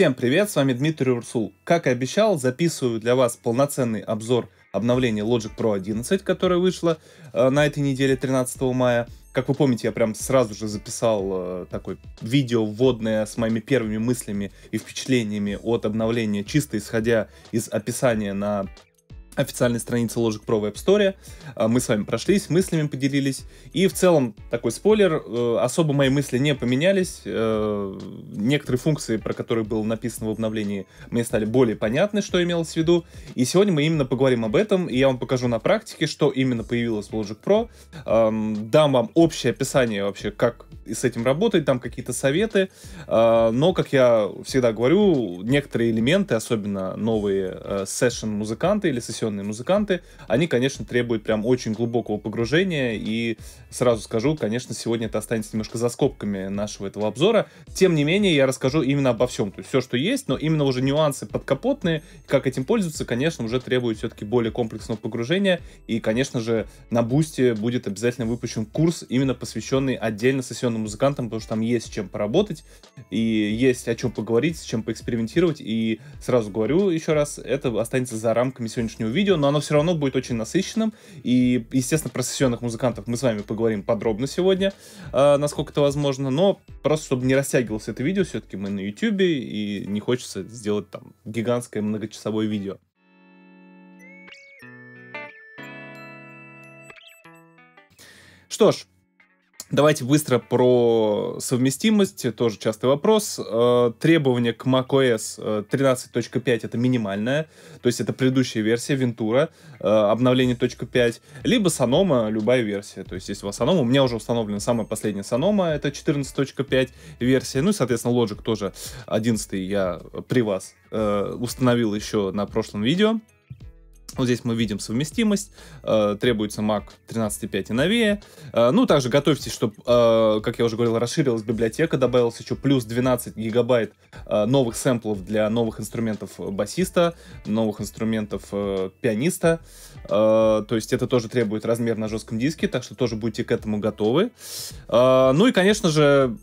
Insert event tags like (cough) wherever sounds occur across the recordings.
Всем привет, с вами Дмитрий Урсул. Как и обещал, записываю для вас полноценный обзор обновления Logic Pro 11, которое вышло э, на этой неделе 13 мая. Как вы помните, я прям сразу же записал э, такое видео вводное с моими первыми мыслями и впечатлениями от обновления, чисто исходя из описания на официальной странице Logic Pro в App Store. А, мы с вами прошлись, мыслями поделились. И в целом, такой спойлер, э, особо мои мысли не поменялись. Э, некоторые функции, про которые было написано в обновлении, мне стали более понятны, что имелось в виду. И сегодня мы именно поговорим об этом, и я вам покажу на практике, что именно появилось в Logic Pro. Эм, дам вам общее описание вообще, как с этим работать, там какие-то советы. Э, но, как я всегда говорю, некоторые элементы, особенно новые сессион-музыканты или сессион прирожденные музыканты, они, конечно, требуют прям очень глубокого погружения, и сразу скажу, конечно, сегодня это останется немножко за скобками нашего этого обзора. Тем не менее, я расскажу именно обо всем, то есть все, что есть, но именно уже нюансы подкапотные, как этим пользоваться, конечно, уже требуют все-таки более комплексного погружения, и, конечно же, на бусте будет обязательно выпущен курс, именно посвященный отдельно сессионным музыкантам, потому что там есть чем поработать, и есть о чем поговорить, с чем поэкспериментировать, и сразу говорю еще раз, это останется за рамками сегодняшнего музыкального видео, но оно все равно будет очень насыщенным. И, естественно, про сессионных музыкантов мы с вами поговорим подробно сегодня, э, насколько это возможно. Но просто, чтобы не растягивалось это видео, все-таки мы на YouTube, и не хочется сделать там гигантское многочасовое видео. Что ж, Давайте быстро про совместимость, тоже частый вопрос. Э, требования к macOS 13.5 э, это минимальное, то есть это предыдущая версия Ventura, э, обновление .5, либо Sonoma, любая версия. То есть если у вас Sonoma, у меня уже установлена самая последняя Sonoma, это 14.5 версия, ну и, соответственно, Logic тоже 11 я при вас установил еще на прошлом видео. Вот здесь мы видим совместимость, э, требуется Mac 13.5 и новее. Э, ну, также готовьтесь, чтобы, э, как я уже говорил, расширилась библиотека, добавилось еще плюс 12 гигабайт э, новых сэмплов для новых инструментов басиста, новых инструментов э, пианиста. Э, то есть это тоже требует размер на жестком диске, так что тоже будьте к этому готовы. Э, ну и, конечно же,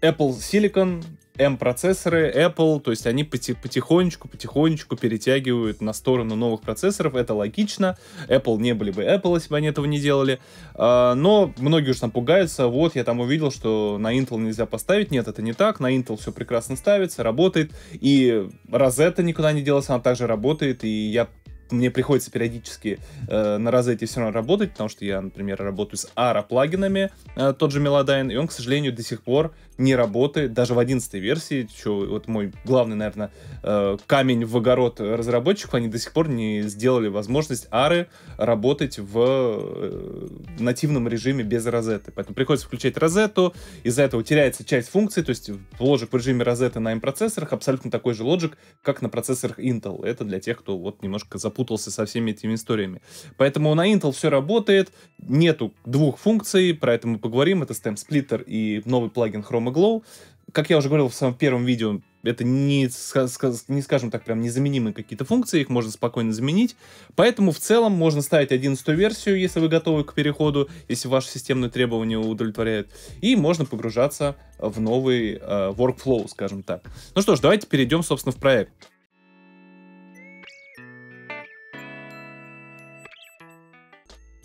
Apple Silicon M-процессоры Apple, то есть они потихонечку, потихонечку перетягивают на сторону новых процессоров, это логично, Apple не были бы Apple, если бы они этого не делали, а, но многие уж там пугаются, вот я там увидел, что на Intel нельзя поставить, нет, это не так, на Intel все прекрасно ставится, работает, и Rosetta никуда не делась, она также работает, и я мне приходится периодически э, на эти все равно работать, потому что я, например, работаю с ARA-плагинами, э, тот же Melodyne и он, к сожалению, до сих пор не работает, даже в 11 версии, что вот мой главный, наверное, э, камень в огород разработчиков, они до сих пор не сделали возможность ARA работать в э, нативном режиме без розеты. Поэтому приходится включать розету, из-за этого теряется часть функций, то есть ложек в режиме розеты на M-процессорах абсолютно такой же лоджик, как на процессорах Intel. Это для тех, кто вот немножко запутан запутался со всеми этими историями. Поэтому на Intel все работает, нету двух функций, про это мы поговорим, это Stem Splitter и новый плагин Chrome Glow. Как я уже говорил в самом первом видео, это не, не скажем так, прям незаменимые какие-то функции, их можно спокойно заменить. Поэтому в целом можно ставить 11 версию, если вы готовы к переходу, если ваши системные требования удовлетворяют. И можно погружаться в новый э, workflow, скажем так. Ну что ж, давайте перейдем, собственно, в проект.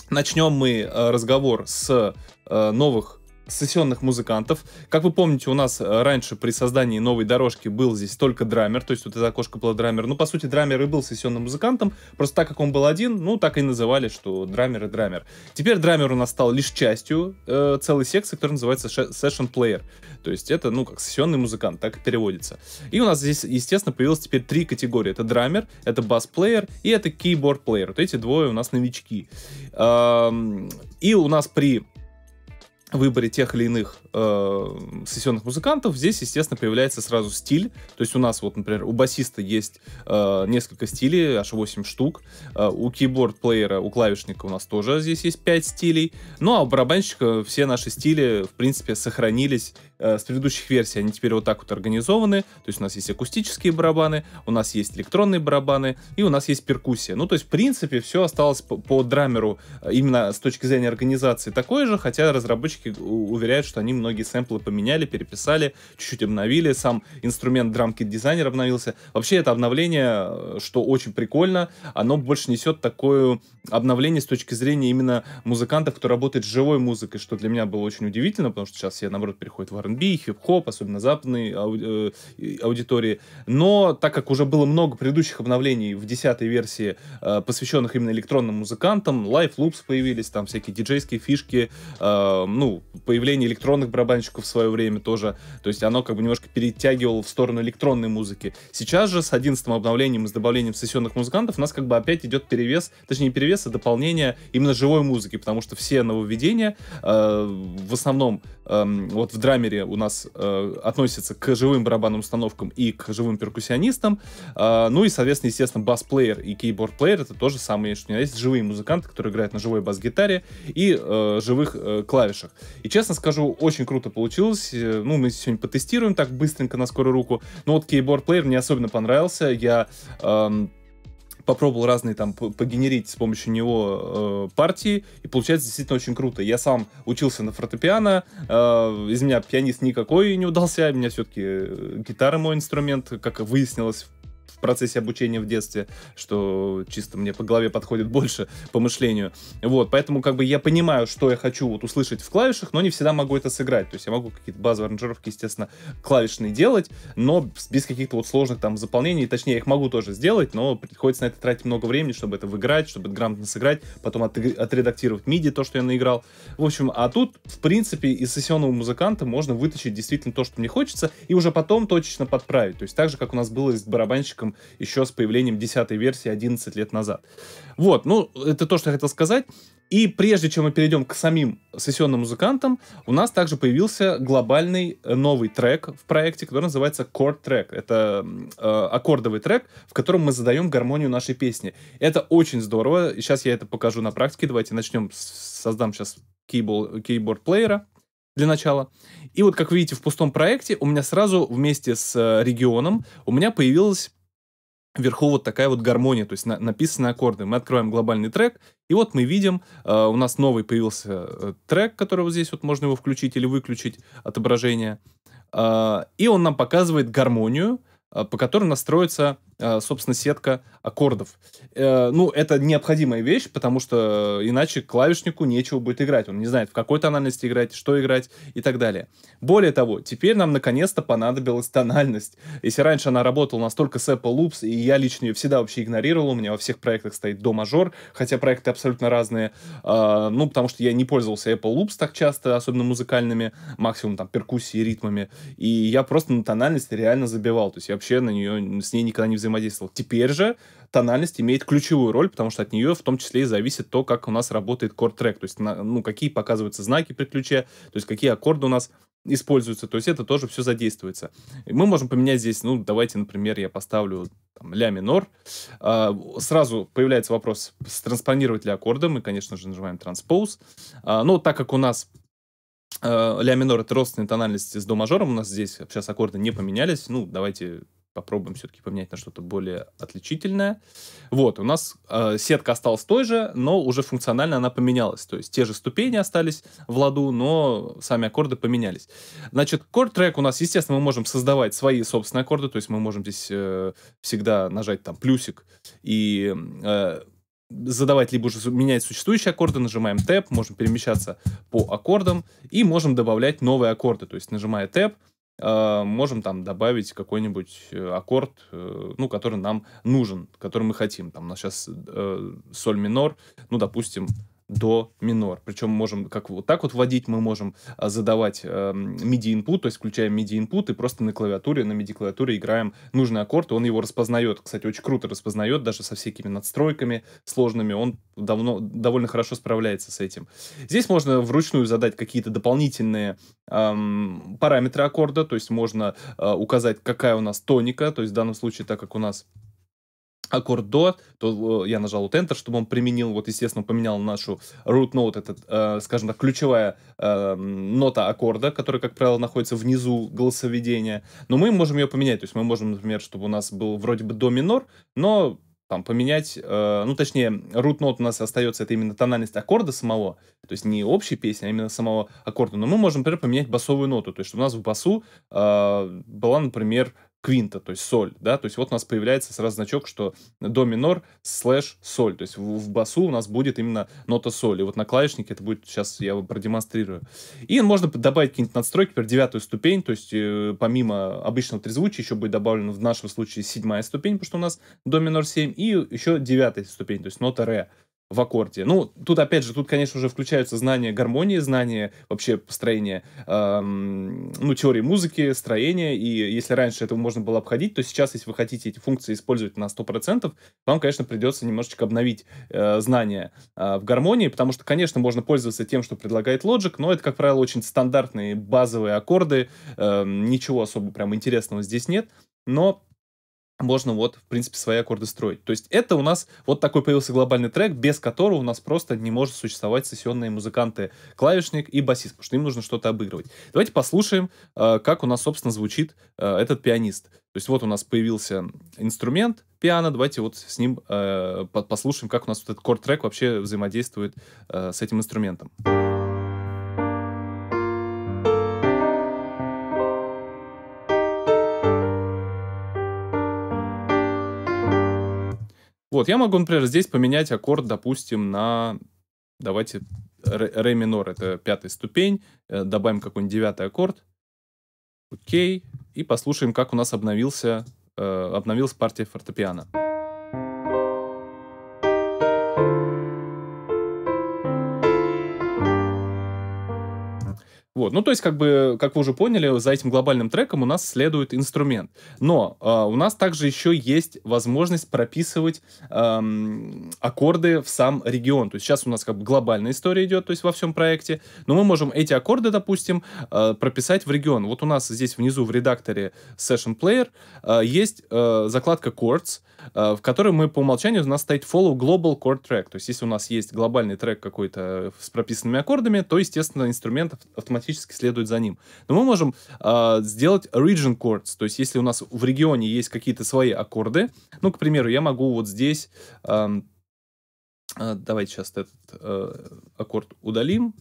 Начнем мы э, разговор с э, новых сессионных музыкантов. Как вы помните, у нас э, раньше при создании новой дорожки был здесь только драмер, то есть вот это окошко было драмер. Ну, по сути, драмер и был сессионным музыкантом, просто так как он был один, ну, так и называли, что драмер и драмер. Теперь драмер у нас стал лишь частью э, целой секции, которая называется session player. То есть это, ну, как сессионный музыкант, так и переводится. И у нас здесь, естественно, появилось теперь три категории. Это драмер, это бас-плеер и это keyboard-плеер. Вот эти двое у нас новички. И у нас при выборе тех или иных э, сессионных музыкантов, здесь, естественно, появляется сразу стиль. То есть у нас вот, например, у басиста есть э, несколько стилей, аж 8 штук. Э, у кейборд-плеера, у клавишника у нас тоже здесь есть 5 стилей. Ну а у барабанщика все наши стили, в принципе, сохранились э, с предыдущих версий. Они теперь вот так вот организованы. То есть у нас есть акустические барабаны, у нас есть электронные барабаны и у нас есть перкуссия. Ну то есть, в принципе, все осталось по, по драмеру э, именно с точки зрения организации такое же, хотя разработчики уверяют, что они много многие сэмплы поменяли, переписали, чуть-чуть обновили, сам инструмент драмкит дизайнер обновился. Вообще это обновление, э, что очень прикольно, оно больше несет такое обновление с точки зрения именно музыкантов, кто работает с живой музыкой, что для меня было очень удивительно, потому что сейчас я наоборот, переходит в R&B, хип-хоп, особенно западной ауди э, аудитории. Но так как уже было много предыдущих обновлений в 10 версии, э, посвященных именно электронным музыкантам, лайф лупс появились, там всякие диджейские фишки, ну, появление электронных барабанщиков в свое время тоже. То есть оно как бы немножко перетягивало в сторону электронной музыки. Сейчас же с 11 обновлением и с добавлением сессионных музыкантов у нас как бы опять идет перевес, точнее не перевес, а дополнение именно живой музыки, потому что все нововведения э, в основном э, вот в драмере у нас э, относятся к живым барабанным установкам и к живым перкуссионистам. Э, ну и, соответственно, естественно, бас-плеер и кейборд-плеер это тоже самые, что у меня есть живые музыканты, которые играют на живой бас-гитаре и э, живых э, клавишах. И честно скажу, очень очень круто получилось. Э, ну, мы сегодня потестируем так быстренько на скорую руку. Но вот Keyboard Player мне особенно понравился. Я эм, попробовал разные там погенерить с помощью него э, партии, и получается действительно очень круто. Я сам учился на фортепиано, э, из меня пианист никакой не удался, у меня все-таки э, гитара мой инструмент, как выяснилось в процессе обучения в детстве, что чисто мне по голове подходит больше по мышлению. Вот, поэтому как бы я понимаю, что я хочу вот услышать в клавишах, но не всегда могу это сыграть. То есть я могу какие-то базовые аранжировки, естественно, клавишные делать, но без каких-то вот сложных там заполнений, точнее, я их могу тоже сделать, но приходится на это тратить много времени, чтобы это выиграть, чтобы это грамотно сыграть, потом от- отредактировать миди то, что я наиграл. В общем, а тут, в принципе, из сессионного музыканта можно вытащить действительно то, что мне хочется, и уже потом точечно подправить. То есть так же, как у нас было с барабанщиком Фейсбуком еще с появлением 10 версии 11 лет назад. Вот, ну, это то, что я хотел сказать. И прежде чем мы перейдем к самим сессионным музыкантам, у нас также появился глобальный э, новый трек в проекте, который называется Chord Track. Это э, аккордовый трек, в котором мы задаем гармонию нашей песни. Это очень здорово. Сейчас я это покажу на практике. Давайте начнем. Создам сейчас кейбол, кейборд плеера для начала. И вот, как видите, в пустом проекте у меня сразу вместе с э, регионом у меня появилась вверху вот такая вот гармония, то есть на, написаны аккорды. Мы открываем глобальный трек, и вот мы видим, э, у нас новый появился э, трек, который вот здесь вот можно его включить или выключить отображение. Э, и он нам показывает гармонию, Э, по которой настроится, э, собственно, сетка аккордов. Э, ну, это необходимая вещь, потому что иначе клавишнику нечего будет играть. Он не знает, в какой тональности играть, что играть и так далее. Более того, теперь нам наконец-то понадобилась тональность. Если раньше она работала настолько с Apple Loops, и я лично ее всегда вообще игнорировал, у меня во всех проектах стоит до мажор, хотя проекты абсолютно разные, ну, потому что я не пользовался Apple Loops так часто, особенно музыкальными, максимум там перкуссией, ритмами, и я просто на тональность реально забивал. То есть я вообще на нее, с ней никогда не взаимодействовал. Теперь же тональность имеет ключевую роль, потому что от нее в том числе и зависит то, как у нас работает корд-трек, то есть на, ну, какие показываются знаки при ключе, то есть какие аккорды у нас используются, то есть это тоже все задействуется. И мы можем поменять здесь, ну, давайте, например, я поставлю там, ля минор, а, сразу появляется вопрос, транспонировать ли аккорды, мы, конечно же, нажимаем транспоуз, а, но так как у нас Э, ля минор — это родственная тональность с до мажором у нас здесь. Сейчас аккорды не поменялись. Ну, давайте попробуем все-таки поменять на что-то более отличительное. Вот, у нас э, сетка осталась той же, но уже функционально она поменялась. То есть те же ступени остались в ладу, но сами аккорды поменялись. Значит, корд-трек у нас, естественно, мы можем создавать свои собственные аккорды, то есть мы можем здесь э, всегда нажать там плюсик и... Э, задавать либо уже менять существующие аккорды, нажимаем Tab, можем перемещаться по аккордам и можем добавлять новые аккорды. То есть нажимая Tab, э, можем там добавить какой-нибудь э, аккорд, э, ну, который нам нужен, который мы хотим. Там у нас сейчас соль минор, ну, допустим, до минор. Причем можем, как вот так вот вводить, мы можем а, задавать э, MIDI-input, то есть включаем MIDI-input и просто на клавиатуре, на MIDI-клавиатуре играем нужный аккорд, и он его распознает. Кстати, очень круто распознает, даже со всякими надстройками сложными. Он давно, довольно хорошо справляется с этим. Здесь можно вручную задать какие-то дополнительные эм, параметры аккорда, то есть можно э, указать, какая у нас тоника, то есть в данном случае, так как у нас аккорд до, то э, я нажал вот Enter, чтобы он применил, вот, естественно, поменял нашу root note, этот э, скажем так, ключевая э, нота аккорда, которая, как правило, находится внизу голосоведения, но мы можем ее поменять, то есть мы можем, например, чтобы у нас был вроде бы до минор, но там поменять, э, ну, точнее, root note у нас остается, это именно тональность аккорда самого, то есть не общей песни, а именно самого аккорда, но мы можем, например, поменять басовую ноту, то есть у нас в басу э, была, например, квинта, то есть соль, да, то есть вот у нас появляется сразу значок, что до минор слэш соль, то есть в, в басу у нас будет именно нота соль, и вот на клавишнике это будет, сейчас я вам продемонстрирую. И можно добавить какие-нибудь надстройки, теперь девятую ступень, то есть э, помимо обычного трезвучия еще будет добавлена в нашем случае седьмая ступень, потому что у нас до минор 7, и еще девятая ступень, то есть нота ре в аккорде. Ну, тут, опять же, тут, конечно, уже включаются знания гармонии, знания вообще построения, эм, ну, теории музыки, строения, и если раньше этого можно было обходить, то сейчас, если вы хотите эти функции использовать на 100%, вам, конечно, придется немножечко обновить э, знания э, в гармонии, потому что, конечно, можно пользоваться тем, что предлагает Logic, но это, как правило, очень стандартные базовые аккорды, э, ничего особо прям интересного здесь нет, но можно вот, в принципе, свои аккорды строить. То есть это у нас вот такой появился глобальный трек, без которого у нас просто не может существовать сессионные музыканты, клавишник и басист, потому что им нужно что-то обыгрывать. Давайте послушаем, э, как у нас, собственно, звучит э, этот пианист. То есть вот у нас появился инструмент пиано, давайте вот с ним э, послушаем, как у нас вот этот корд-трек вообще взаимодействует с этим инструментом. Вот, я могу, например, здесь поменять аккорд, допустим, на... Давайте ре минор, это пятая ступень, э, добавим какой-нибудь девятый аккорд. Окей, и послушаем, как у нас обновился, э, обновилась партия фортепиано. Вот. Ну, то есть, как бы, как вы уже поняли, за этим глобальным треком у нас следует инструмент. Но э, у нас также еще есть возможность прописывать эм, аккорды в сам регион. То есть, сейчас у нас как бы глобальная история идет, то есть, во всем проекте. Но мы можем эти аккорды, допустим, э, прописать в регион. Вот у нас здесь внизу в редакторе Session Player э, есть э, закладка Chords, Э, в которой мы по умолчанию у нас стоит follow global chord track. То есть, если у нас есть глобальный трек какой-то э, с прописанными аккордами, то, естественно, инструмент автоматически следует за ним. Но мы можем э, сделать region chords. То есть, если у нас в регионе есть какие-то свои аккорды, ну, к примеру, я могу вот здесь... Эм, э, давайте сейчас этот э, аккорд удалим.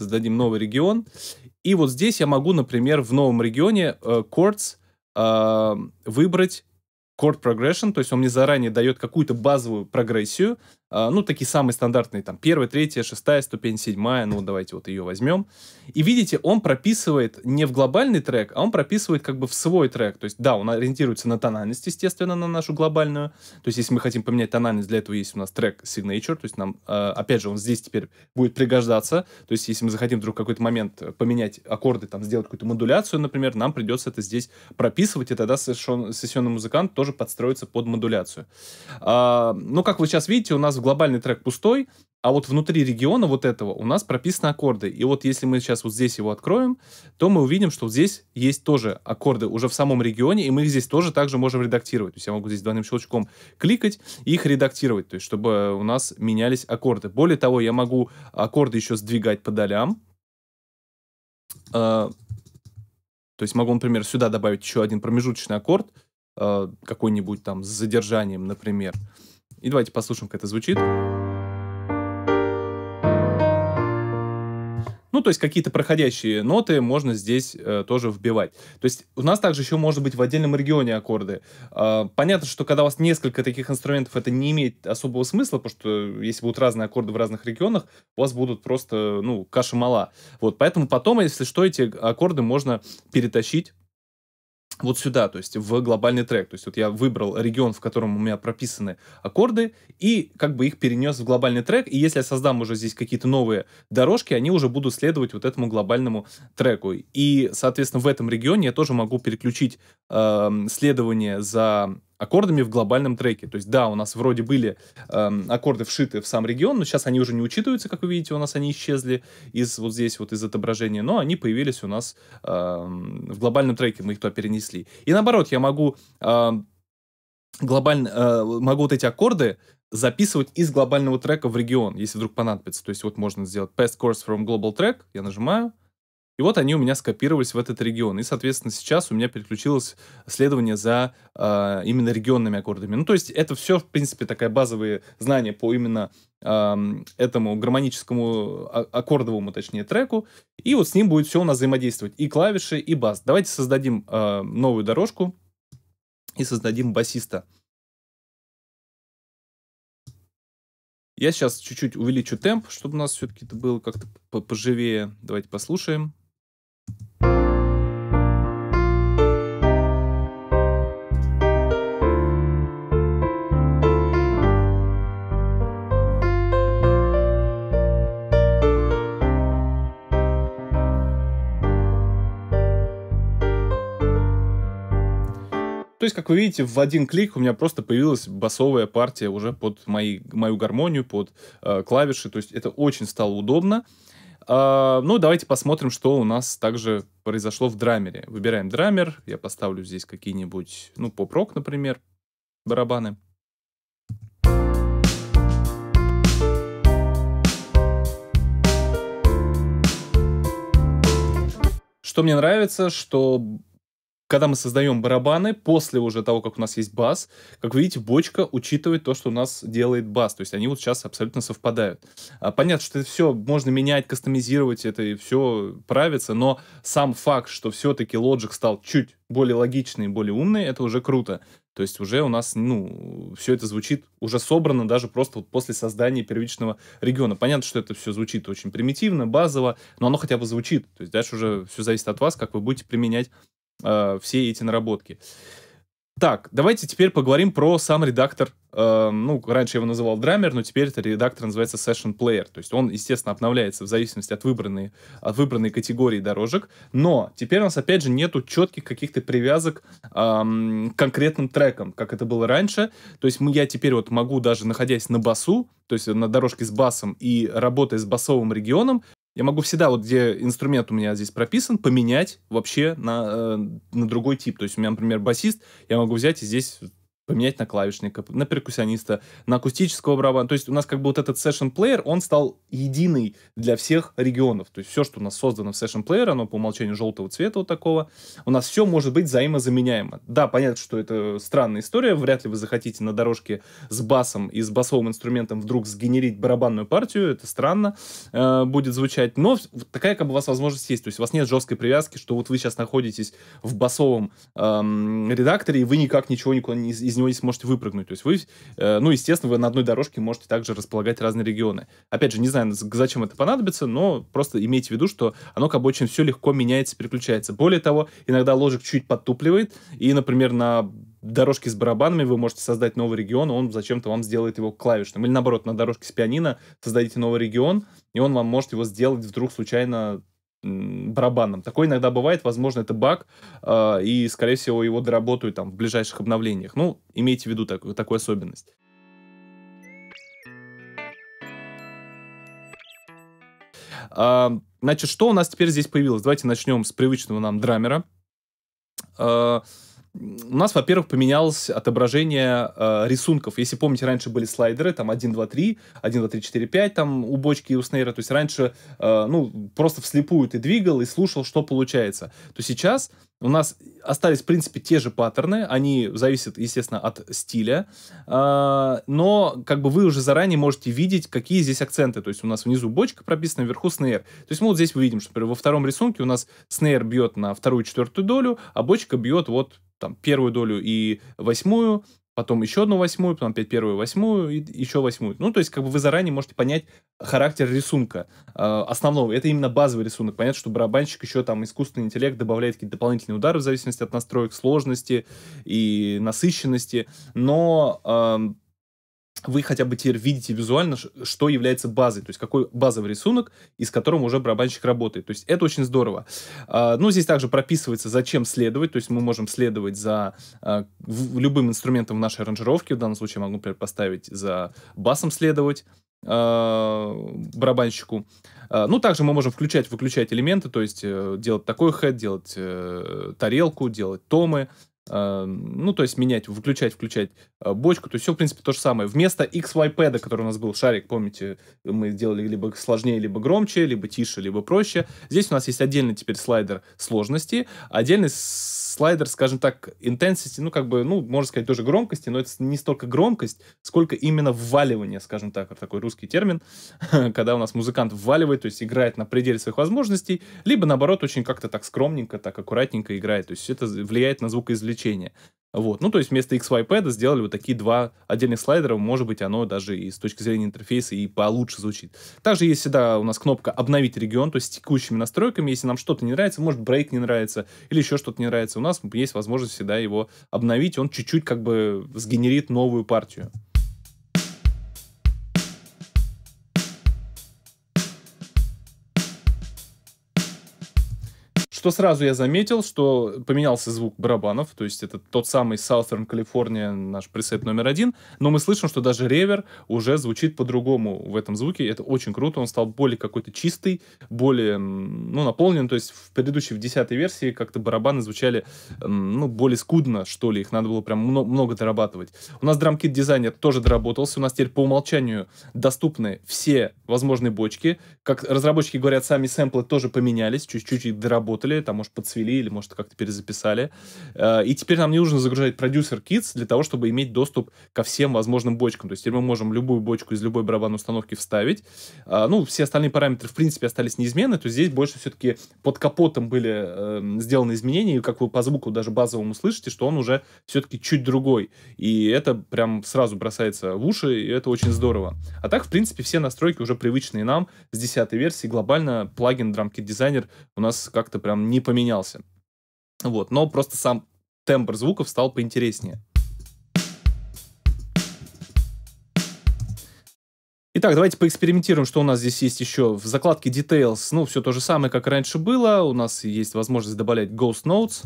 создадим новый регион. И вот здесь я могу, например, в новом регионе э, Courts э, выбрать Chord Progression, то есть он мне заранее дает какую-то базовую прогрессию, а, ну, такие самые стандартные, там, первая, третья, шестая ступень, седьмая, ну, давайте вот ее возьмем. И видите, он прописывает не в глобальный трек, а он прописывает как бы в свой трек. То есть, да, он ориентируется на тональность, естественно, на нашу глобальную. То есть, если мы хотим поменять тональность, для этого есть у нас трек Signature, то есть нам, а, опять же, он здесь теперь будет пригождаться. То есть, если мы захотим вдруг какой-то момент поменять аккорды, там, сделать какую-то модуляцию, например, нам придется это здесь прописывать, и тогда сессионный музыкант тоже подстроится под модуляцию. А, ну, как вы сейчас видите, у нас нас глобальный трек пустой, а вот внутри региона вот этого у нас прописаны аккорды. И вот если мы сейчас вот здесь его откроем, то мы увидим, что здесь есть тоже аккорды уже в самом регионе, и мы их здесь тоже также можем редактировать. То есть я могу здесь двойным щелчком кликать и их редактировать, то есть чтобы у нас менялись аккорды. Более того, я могу аккорды еще сдвигать по долям. А, то есть могу, например, сюда добавить еще один промежуточный аккорд, а, какой-нибудь там с задержанием, например. Например и давайте послушаем, как это звучит. Ну, то есть какие-то проходящие ноты можно здесь э, тоже вбивать. То есть у нас также еще может быть в отдельном регионе аккорды. Э, понятно, что когда у вас несколько таких инструментов, это не имеет особого смысла, потому что э, если будут разные аккорды в разных регионах, у вас будут просто, ну, каша мала. Вот, поэтому потом, если что, эти аккорды можно перетащить вот сюда, то есть в глобальный трек. То есть вот я выбрал регион, в котором у меня прописаны аккорды, и как бы их перенес в глобальный трек. И если я создам уже здесь какие-то новые дорожки, они уже будут следовать вот этому глобальному треку. И, соответственно, в этом регионе я тоже могу переключить э, следование за аккордами в глобальном треке. То есть, да, у нас вроде были э, аккорды вшиты в сам регион, но сейчас они уже не учитываются, как вы видите, у нас они исчезли из вот здесь вот из отображения, но они появились у нас э, в глобальном треке, мы их туда перенесли. И наоборот, я могу э, эм, глобально, э, могу вот эти аккорды записывать из глобального трека в регион, если вдруг понадобится. То есть вот можно сделать past course from global track, я нажимаю, и вот они у меня скопировались в этот регион. И, соответственно, сейчас у меня переключилось следование за э, именно регионными аккордами. Ну, то есть это все, в принципе, такая базовые знания по именно э, этому гармоническому, а, аккордовому, точнее, треку. И вот с ним будет все у нас взаимодействовать. И клавиши, и бас. Давайте создадим э, новую дорожку и создадим басиста. Я сейчас чуть-чуть увеличу темп, чтобы у нас все-таки это было как-то поживее. Давайте послушаем. То есть, как вы видите, в один клик у меня просто появилась басовая партия уже под мои, мою гармонию, под э, клавиши. То есть, это очень стало удобно. А, ну, давайте посмотрим, что у нас также произошло в драмере. Выбираем драмер. Я поставлю здесь какие-нибудь, ну, поп-рок, например, барабаны. Что мне нравится, что когда мы создаем барабаны, после уже того, как у нас есть бас, как вы видите, бочка учитывает то, что у нас делает бас. То есть они вот сейчас абсолютно совпадают. А, понятно, что это все можно менять, кастомизировать, это и все правится, но сам факт, что все-таки Logic стал чуть более логичный, более умный, это уже круто. То есть уже у нас, ну, все это звучит уже собрано даже просто вот после создания первичного региона. Понятно, что это все звучит очень примитивно, базово, но оно хотя бы звучит. То есть дальше уже все зависит от вас, как вы будете применять э, все эти наработки. Так, давайте теперь поговорим про сам редактор. Э, ну, раньше я его называл драмер, но теперь это редактор называется Session Player. То есть он, естественно, обновляется в зависимости от выбранной, от выбранной категории дорожек. Но теперь у нас, опять же, нету четких каких-то привязок э, к конкретным трекам, как это было раньше. То есть мы, я теперь вот могу даже, находясь на басу, то есть на дорожке с басом и работая с басовым регионом, я могу всегда, вот где инструмент у меня здесь прописан, поменять вообще на, э, на другой тип. То есть у меня, например, басист, я могу взять и здесь поменять на клавишника, на перкуссиониста, на акустического барабана. То есть у нас как бы вот этот session плеер он стал единый для всех регионов. То есть все, что у нас создано в session плеер оно по умолчанию желтого цвета вот такого, у нас все может быть взаимозаменяемо. Да, понятно, что это странная история, вряд ли вы захотите на дорожке с басом и с басовым инструментом вдруг сгенерить барабанную партию, это странно э, будет звучать, но такая как бы у вас возможность есть, то есть у вас нет жесткой привязки, что вот вы сейчас находитесь в басовом э, редакторе, и вы никак ничего никуда из, из него не можете выпрыгнуть. То есть вы, э, ну, естественно, вы на одной дорожке можете также располагать разные регионы. Опять же, не знаю, зачем это понадобится, но просто имейте в виду, что оно к очень все легко меняется, переключается. Более того, иногда ложек чуть подтупливает, и, например, на дорожке с барабанами вы можете создать новый регион, он зачем-то вам сделает его клавишным. Или наоборот, на дорожке с пианино создадите новый регион, и он вам может его сделать вдруг случайно барабаном Такое иногда бывает, возможно, это баг, а, и, скорее всего, его доработают там в ближайших обновлениях. Ну, имейте в виду так, такую особенность. А, значит, что у нас теперь здесь появилось? Давайте начнем с привычного нам драмера. А, у нас, во-первых, поменялось отображение э, рисунков. Если помните, раньше были слайдеры, там 1, 2, 3, 1, 2, 3, 4, 5, там у бочки и у снейра. То есть раньше, э, ну, просто вслепую ты двигал и слушал, что получается. То сейчас у нас остались, в принципе, те же паттерны, они зависят, естественно, от стиля, э, но как бы вы уже заранее можете видеть, какие здесь акценты, то есть у нас внизу бочка прописана, вверху снейр, то есть мы вот здесь видим, что, например, во втором рисунке у нас снейр бьет на вторую четвертую долю, а бочка бьет вот там первую долю и восьмую, потом еще одну восьмую, потом опять первую восьмую и еще восьмую. Ну, то есть, как бы вы заранее можете понять характер рисунка э, основного. Это именно базовый рисунок. Понятно, что барабанщик еще там искусственный интеллект добавляет какие-то дополнительные удары в зависимости от настроек, сложности и насыщенности. Но э, вы хотя бы теперь видите визуально, что является базой, то есть какой базовый рисунок, из которого уже барабанщик работает. То есть это очень здорово. А, ну, здесь также прописывается, зачем следовать, то есть мы можем следовать за а, любым инструментом в нашей аранжировке, в данном случае могу, например, поставить за басом следовать, а, барабанщику. Ну, также мы можем включать-выключать элементы, то есть э, делать такой хэт, делать э, тарелку, делать томы, Эм, ну, то есть менять, выключать, включать э, бочку, то есть все, в принципе, то же самое. Вместо XY-пэда, который у нас был, шарик, помните, мы делали либо сложнее, либо громче, либо тише, либо проще. Здесь у нас есть отдельный теперь слайдер сложности, отдельный слайдер, скажем так, intensity, ну, как бы, ну, можно сказать, тоже громкости, но это не столько громкость, сколько именно вваливание, скажем так, такой русский термин, (laughs) когда у нас музыкант вваливает, то есть играет на пределе своих возможностей, либо, наоборот, очень как-то так скромненько, так аккуратненько играет, то есть это влияет на звукоизвлечение увеличение. Вот. Ну, то есть вместо XY-пэда сделали вот такие два отдельных слайдера. Может быть, оно даже и с точки зрения интерфейса и получше звучит. Также есть всегда у нас кнопка «Обновить регион», то есть с текущими настройками. Если нам что-то не нравится, может, брейк не нравится или еще что-то не нравится, у нас есть возможность всегда его обновить. Он чуть-чуть как бы сгенерит новую партию. Что сразу я заметил, что поменялся звук барабанов, то есть это тот самый Southern California, наш пресет номер один, но мы слышим, что даже ревер уже звучит по-другому в этом звуке, это очень круто, он стал более какой-то чистый, более, ну, наполнен, то есть в предыдущей, в десятой версии как-то барабаны звучали, ну, более скудно, что ли, их надо было прям много, много дорабатывать. У нас драмкит дизайнер тоже доработался, у нас теперь по умолчанию доступны все возможные бочки, как разработчики говорят, сами сэмплы тоже поменялись, чуть-чуть их доработали, переработали, там, может, подсвели или, может, как-то перезаписали. Э, и теперь нам не нужно загружать продюсер Kids для того, чтобы иметь доступ ко всем возможным бочкам. То есть теперь мы можем любую бочку из любой барабанной установки вставить. Э, ну, все остальные параметры, в принципе, остались неизменны. То есть здесь больше все-таки под капотом были э, сделаны изменения. И как вы по звуку даже базовому слышите, что он уже все-таки чуть другой. И это прям сразу бросается в уши, и это очень здорово. А так, в принципе, все настройки уже привычные нам с 10 версии. Глобально плагин DrumKit Designer у нас как-то прям прям не поменялся. Вот, но просто сам тембр звуков стал поинтереснее. Итак, давайте поэкспериментируем, что у нас здесь есть еще. В закладке Details, ну, все то же самое, как раньше было. У нас есть возможность добавлять Ghost Notes.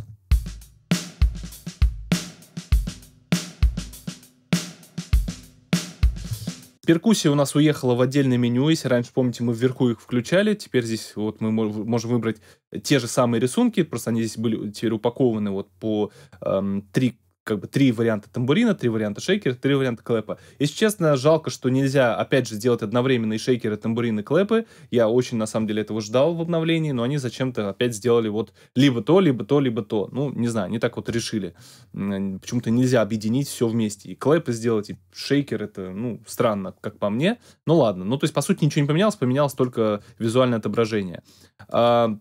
Перкуссия у нас уехала в отдельное меню. Если раньше, помните, мы вверху их включали, теперь здесь вот мы можем выбрать те же самые рисунки, просто они здесь были теперь упакованы вот по эм, три как бы три варианта тамбурина, три варианта шейкера, три варианта клэпа. Если честно, жалко, что нельзя, опять же, сделать одновременно и шейкеры, тамбурины, клэпы. Я очень, на самом деле, этого ждал в обновлении, но они зачем-то опять сделали вот либо то, либо то, либо то. Ну, не знаю, они так вот решили. Почему-то нельзя объединить все вместе. И клэпы сделать, и шейкер, это, ну, странно, как по мне. Ну, ладно. Ну, то есть, по сути, ничего не поменялось, поменялось только визуальное отображение. А,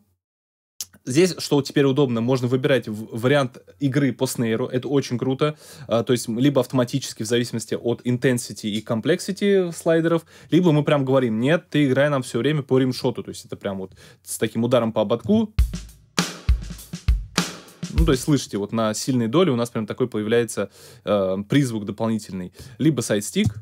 Здесь, что теперь удобно, можно выбирать вариант игры по снейру, это очень круто, а, то есть либо автоматически в зависимости от intensity и complexity слайдеров, либо мы прям говорим, нет, ты играй нам все время по римшоту, то есть это прям вот с таким ударом по ободку, ну, то есть слышите, вот на сильной доле у нас прям такой появляется э, призвук дополнительный. Либо сайдстик,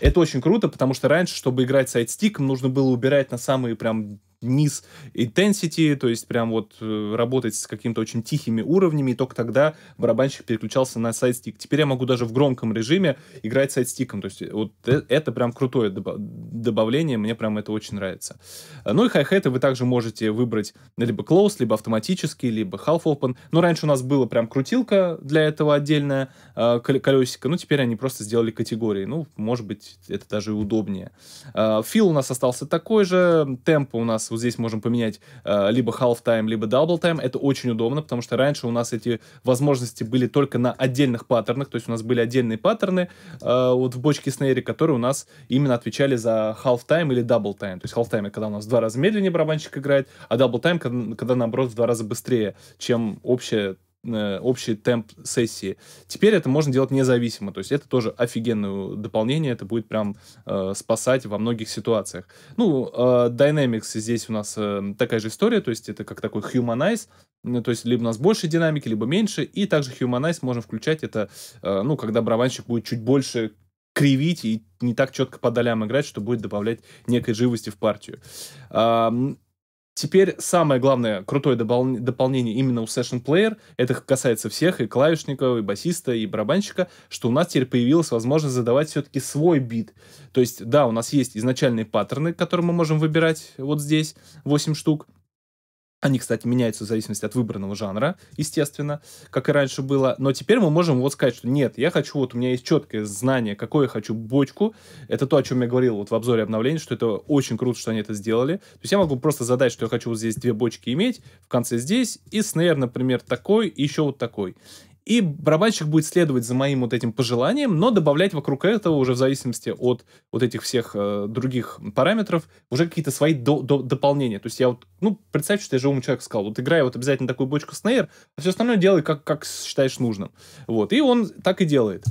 Это очень круто, потому что раньше, чтобы играть сайдстиком, нужно было убирать на самые прям низ intensity, то есть прям вот э, работать с какими-то очень тихими уровнями, и только тогда барабанщик переключался на сайдстик. Теперь я могу даже в громком режиме играть сайдстиком, то есть э, вот э, это прям крутое добавление, мне прям это очень нравится. А, ну и хай-хеты вы также можете выбрать либо close, либо автоматический, либо half-open. Но ну, раньше у нас было прям крутилка для этого отдельная, а, колесико, но теперь они просто сделали категории, ну, может быть, это даже и удобнее. А, фил у нас остался такой же, темп у нас вот здесь можем поменять э, либо half-time, либо double-time. Это очень удобно, потому что раньше у нас эти возможности были только на отдельных паттернах, то есть у нас были отдельные паттерны э, вот в бочке снейри, которые у нас именно отвечали за half-time или double-time. То есть half-time, когда у нас в два раза медленнее барабанщик играет, а double-time, когда, когда наоборот в два раза быстрее, чем общая Э, общий темп сессии. Теперь это можно делать независимо, то есть это тоже офигенное дополнение, это будет прям э, спасать во многих ситуациях. Ну, э, Dynamics здесь у нас э, такая же история, то есть это как такой humanize, э, то есть либо у нас больше динамики, либо меньше, и также humanize можно включать это, э, ну, когда барабанщик будет чуть больше кривить и не так четко по долям играть, что будет добавлять некой живости в партию. Э, Теперь самое главное крутое добол- дополнение именно у Session Player, это касается всех, и клавишников, и басиста, и барабанщика, что у нас теперь появилась возможность задавать все-таки свой бит. То есть, да, у нас есть изначальные паттерны, которые мы можем выбирать вот здесь, 8 штук, они, кстати, меняются в зависимости от выбранного жанра, естественно, как и раньше было. Но теперь мы можем вот сказать, что нет, я хочу, вот у меня есть четкое знание, какое я хочу бочку. Это то, о чем я говорил вот в обзоре обновления, что это очень круто, что они это сделали. То есть я могу просто задать, что я хочу вот здесь две бочки иметь, в конце здесь, и снейр, например, такой, и еще вот такой. И барабанщик будет следовать за моим вот этим пожеланием, но добавлять вокруг этого уже в зависимости от вот этих всех э, других параметров уже какие-то свои до, до, дополнения. То есть я вот, ну, представь, что я живому человеку сказал, вот играй вот обязательно такую бочку снейр, а все остальное делай как, как считаешь нужным. Вот, и он так и делает.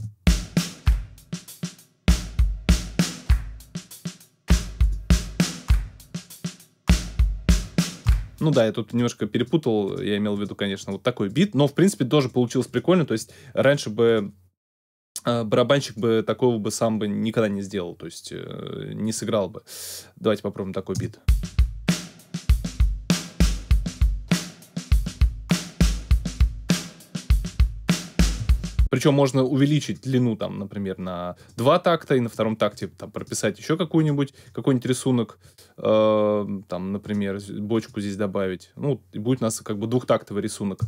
Ну да, я тут немножко перепутал, я имел в виду, конечно, вот такой бит, но, в принципе, тоже получилось прикольно, то есть раньше бы э, барабанщик бы такого бы сам бы никогда не сделал, то есть э, не сыграл бы. Давайте попробуем такой бит. Бит. Причем можно увеличить длину, там, например, на два такта, и на втором такте там, прописать еще какую-нибудь, какой-нибудь рисунок, э, там, например, бочку здесь добавить. Ну, и будет у нас как бы двухтактовый рисунок.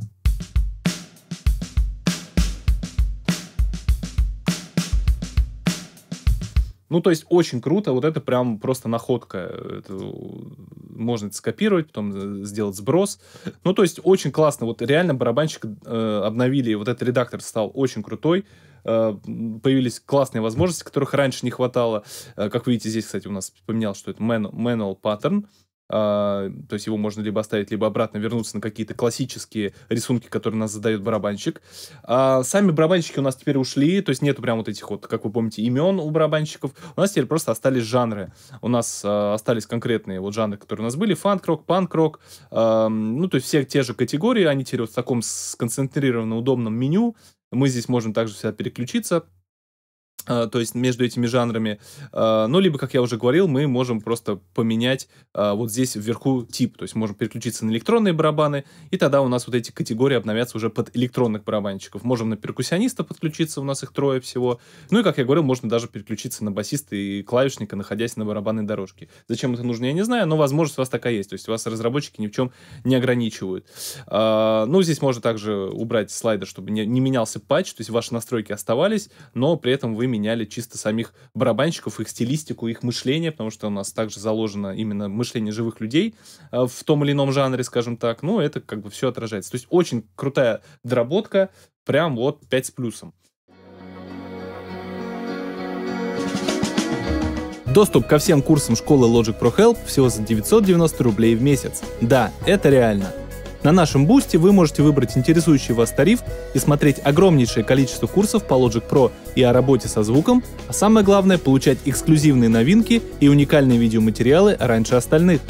Ну, то есть очень круто, вот это прям просто находка. Э, это э, можно это скопировать, потом э, сделать сброс. Ну, то есть очень классно, вот реально барабанщик э, обновили, вот этот редактор стал очень крутой. Э, появились классные возможности, которых раньше не хватало. Э, как видите, здесь, кстати, у нас поменял, что это manual pattern. А, то есть его можно либо оставить, либо обратно вернуться на какие-то классические рисунки, которые нас задает барабанщик. А сами барабанщики у нас теперь ушли, то есть нету прям вот этих вот, как вы помните, имен у барабанщиков. У нас теперь просто остались жанры. У нас э, остались конкретные вот жанры, которые у нас были. Фанк-рок, панк-рок. Э, ну, то есть все те же категории, они теперь вот в таком сконцентрированном, удобном меню. Мы здесь можем также всегда переключиться а, то есть между этими жанрами. А, ну, либо, как я уже говорил, мы можем просто поменять а, вот здесь вверху тип, то есть можем переключиться на электронные барабаны, и тогда у нас вот эти категории обновятся уже под электронных барабанщиков. Можем на перкуссиониста подключиться, у нас их трое всего. Ну и, как я говорил, можно даже переключиться на басиста и клавишника, находясь на барабанной дорожке. Зачем это нужно, я не знаю, но возможность у вас такая есть, то есть у вас разработчики ни в чем не ограничивают. Ну, здесь можно также убрать слайдер, чтобы не менялся патч, то есть ваши настройки оставались, но при этом вы меняли чисто самих барабанщиков, их стилистику, их мышление, потому что у нас также заложено именно мышление живых людей э, в том или ином жанре, скажем так. Ну, это как бы все отражается. То есть очень крутая доработка, прям вот 5 с плюсом. Доступ ко всем курсам школы Logic Pro Help всего за 990 рублей в месяц. Да, это реально. На нашем бусте вы можете выбрать интересующий вас тариф и смотреть огромнейшее количество курсов по Logic Pro и о работе со звуком, а самое главное получать эксклюзивные новинки и уникальные видеоматериалы раньше остальных.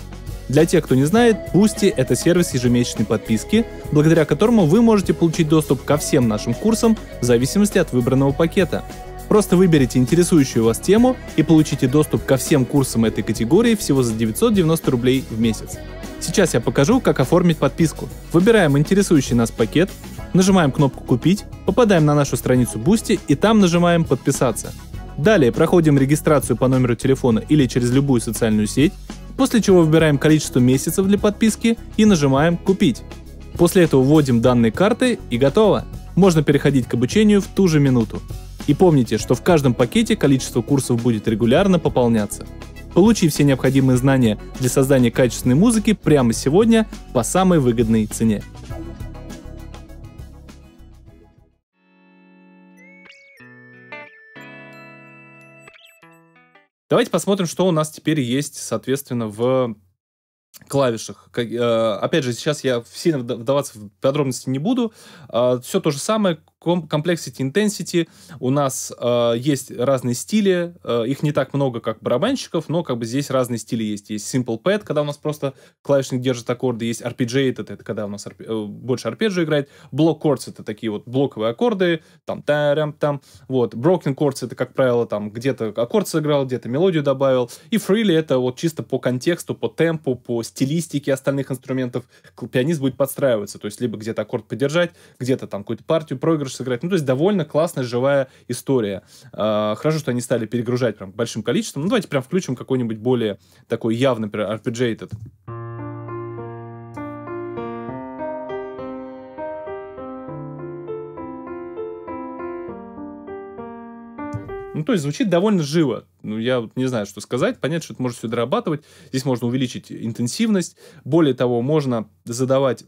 Для тех, кто не знает, Boosty — это сервис ежемесячной подписки, благодаря которому вы можете получить доступ ко всем нашим курсам в зависимости от выбранного пакета. Просто выберите интересующую вас тему и получите доступ ко всем курсам этой категории всего за 990 рублей в месяц. Сейчас я покажу, как оформить подписку. Выбираем интересующий нас пакет, нажимаем кнопку «Купить», попадаем на нашу страницу Boosty и там нажимаем «Подписаться». Далее проходим регистрацию по номеру телефона или через любую социальную сеть, после чего выбираем количество месяцев для подписки и нажимаем «Купить». После этого вводим данные карты и готово. Можно переходить к обучению в ту же минуту. И помните, что в каждом пакете количество курсов будет регулярно пополняться. Получи все необходимые знания для создания качественной музыки прямо сегодня по самой выгодной цене. Давайте посмотрим, что у нас теперь есть, соответственно, в клавишах. Э, опять же, сейчас я сильно вдаваться в подробности не буду. А, все то же самое, Complexity, Intensity. У нас э, есть разные стили, э, их не так много, как барабанщиков, но как бы здесь разные стили есть. Есть Simple Pad, когда у нас просто клавишник держит аккорды, есть arpeggiated, это, это когда у нас арпе... Э, больше арпеджио играет, Block Chords — это такие вот блоковые аккорды, там тарям там вот. Broken Chords — это, как правило, там где-то аккорд сыграл, где-то мелодию добавил, и Freely — это вот чисто по контексту, по темпу, по стилистике остальных инструментов пианист будет подстраиваться, то есть либо где-то аккорд поддержать, где-то там какую-то партию, проигрыш можешь сыграть. Ну, то есть довольно классная живая история. Э, хорошо, что они стали перегружать прям большим количеством. Ну, давайте прям включим какой-нибудь более такой явный, например, RPG этот. Ну, то есть звучит довольно живо. Ну, я вот не знаю, что сказать. Понятно, что это можно все дорабатывать. Здесь можно увеличить интенсивность. Более того, можно задавать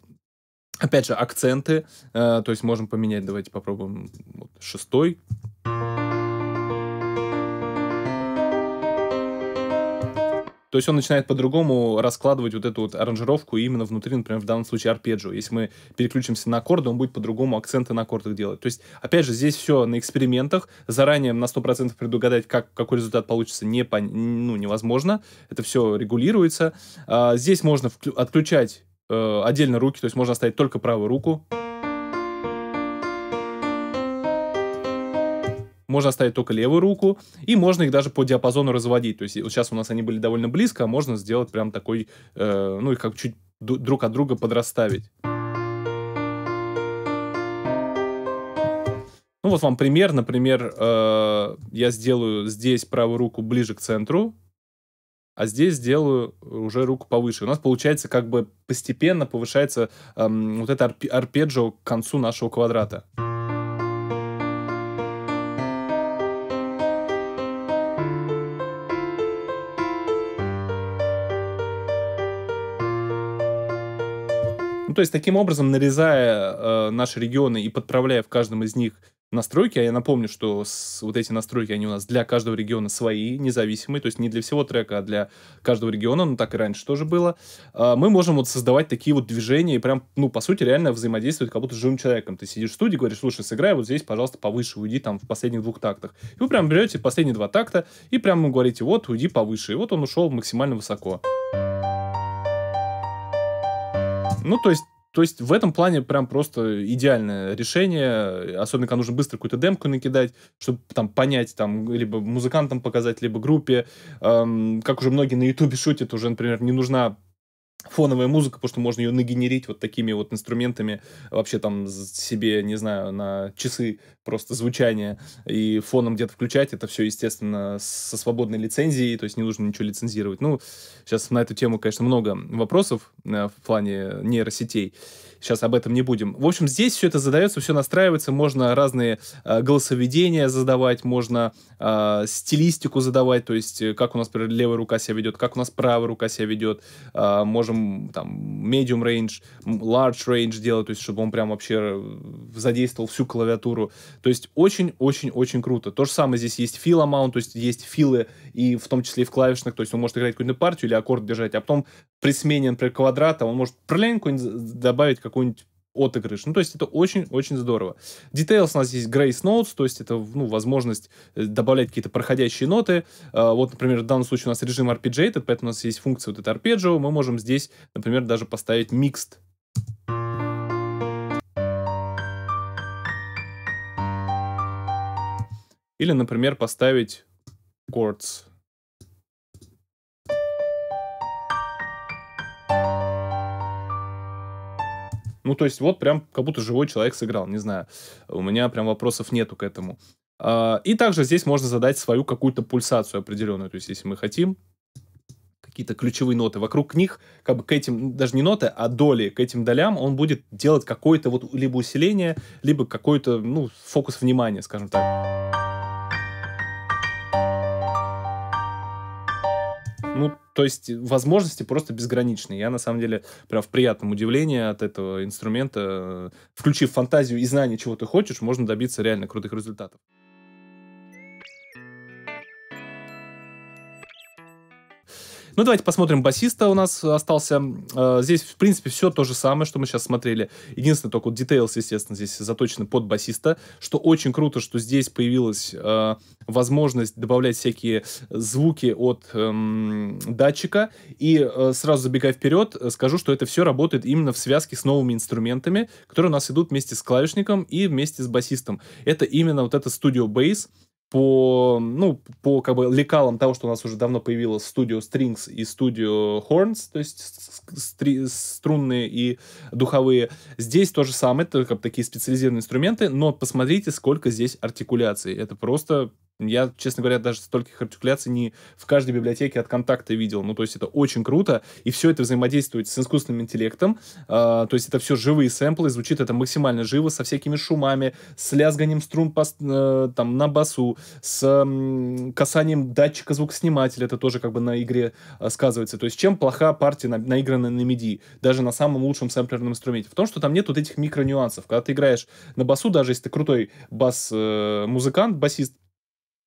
Опять же, акценты, э, то есть можем поменять, давайте попробуем вот, шестой. То есть он начинает по-другому раскладывать вот эту вот аранжировку именно внутри, например, в данном случае арпеджио. Если мы переключимся на аккорды, он будет по-другому акценты на аккордах делать. То есть, опять же, здесь все на экспериментах. Заранее на 100% предугадать, как, какой результат получится, не, ну, невозможно. Это все регулируется. А, здесь можно отключать э, отдельно руки, то есть можно оставить только правую руку. Можно оставить только левую руку, и можно их даже по диапазону разводить. То есть вот сейчас у нас они были довольно близко, а можно сделать прям такой, э, ну их как чуть друг от друга подрасставить. Ну вот вам пример, например, э, я сделаю здесь правую руку ближе к центру, а здесь сделаю уже руку повыше. У нас получается как бы постепенно повышается эм, вот это арп- арпеджио к концу нашего квадрата. Ну, то есть таким образом, нарезая э, наши регионы и подправляя в каждом из них настройки. А я напомню, что с, вот эти настройки, они у нас для каждого региона свои, независимые, то есть не для всего трека, а для каждого региона, ну так и раньше тоже было. А, мы можем вот создавать такие вот движения и прям, ну, по сути, реально взаимодействовать как будто с живым человеком. Ты сидишь в студии, говоришь, слушай, сыграй вот здесь, пожалуйста, повыше, уйди там в последних двух тактах. И вы прям берете последние два такта и прям ему говорите, вот, уйди повыше. И вот он ушел максимально высоко. Ну, то есть то есть в этом плане прям просто идеальное решение, особенно когда нужно быстро какую-то демку накидать, чтобы там понять, там, либо музыкантам показать, либо группе. Эм, как уже многие на Ютубе шутят, уже, например, не нужна фоновая музыка, потому что можно ее нагенерить вот такими вот инструментами, вообще там себе, не знаю, на часы просто звучание и фоном где-то включать, это все, естественно, со свободной лицензией, то есть не нужно ничего лицензировать. Ну, сейчас на эту тему, конечно, много вопросов э, в плане нейросетей, Сейчас об этом не будем. В общем, здесь все это задается, все настраивается. Можно разные э, голосоведения задавать, можно э, стилистику задавать, то есть э, как у нас, например, левая рука себя ведет, как у нас правая рука себя ведет. Э, можем там medium range, large range делать, то есть чтобы он прям вообще э, задействовал всю клавиатуру. То есть очень-очень-очень круто. То же самое здесь есть fill amount, то есть есть филы и в том числе и в клавишных, то есть он может играть какую-то партию или аккорд держать, а потом при смене, например, квадрата, он может пролень добавить какую-нибудь отыгрыш. Ну, то есть это очень-очень здорово. Details у нас есть Grace Notes, то есть это, ну, возможность э, добавлять какие-то проходящие ноты. А, вот, например, в данном случае у нас режим arpeggiated, поэтому у нас есть функция вот это arpeggio. Мы можем здесь, например, даже поставить mixed Или, например, поставить chords. Ну, то есть вот прям как будто живой человек сыграл, не знаю. У меня прям вопросов нету к этому. А, и также здесь можно задать свою какую-то пульсацию определенную. То есть, если мы хотим какие-то ключевые ноты вокруг них, как бы к этим, даже не ноты, а доли, к этим долям он будет делать какое-то вот либо усиление, либо какой-то, ну, фокус внимания, скажем так. Ну, то есть э, возможности просто безграничные. Я, на самом деле, прям в приятном удивлении от этого инструмента. Включив фантазию и знание, чего ты хочешь, можно добиться реально крутых результатов. Ну, давайте посмотрим басиста у нас остался. Э, здесь, в принципе, все то же самое, что мы сейчас смотрели. Единственное, только вот Details, естественно, здесь заточены под басиста, что очень круто, что здесь появилась э, возможность добавлять всякие звуки от э, датчика. И э, сразу забегая вперед, э, скажу, что это все работает именно в связке с новыми инструментами, которые у нас идут вместе с клавишником и вместе с басистом. Это именно вот это Studio Bass, по, ну, по как бы лекалам того, что у нас уже давно появилось Studio Strings и Studio Horns, то есть стри- струнные и духовые. Здесь то же самое, только такие специализированные инструменты, но посмотрите, сколько здесь артикуляций. Это просто я, честно говоря, даже стольких артикуляций не в каждой библиотеке от контакта видел. Ну, то есть это очень круто, и все это взаимодействует с искусственным интеллектом, э, то есть это все живые сэмплы, звучит это максимально живо, со всякими шумами, с лязганием струн по, э, там, на басу, с э, касанием датчика звукоснимателя, это тоже как бы на игре э, сказывается. То есть чем плоха партия, на, наигранная на MIDI, даже на самом лучшем сэмплерном инструменте? В том, что там нет вот этих микронюансов. Когда ты играешь на басу, даже если ты крутой бас-музыкант, э, басист,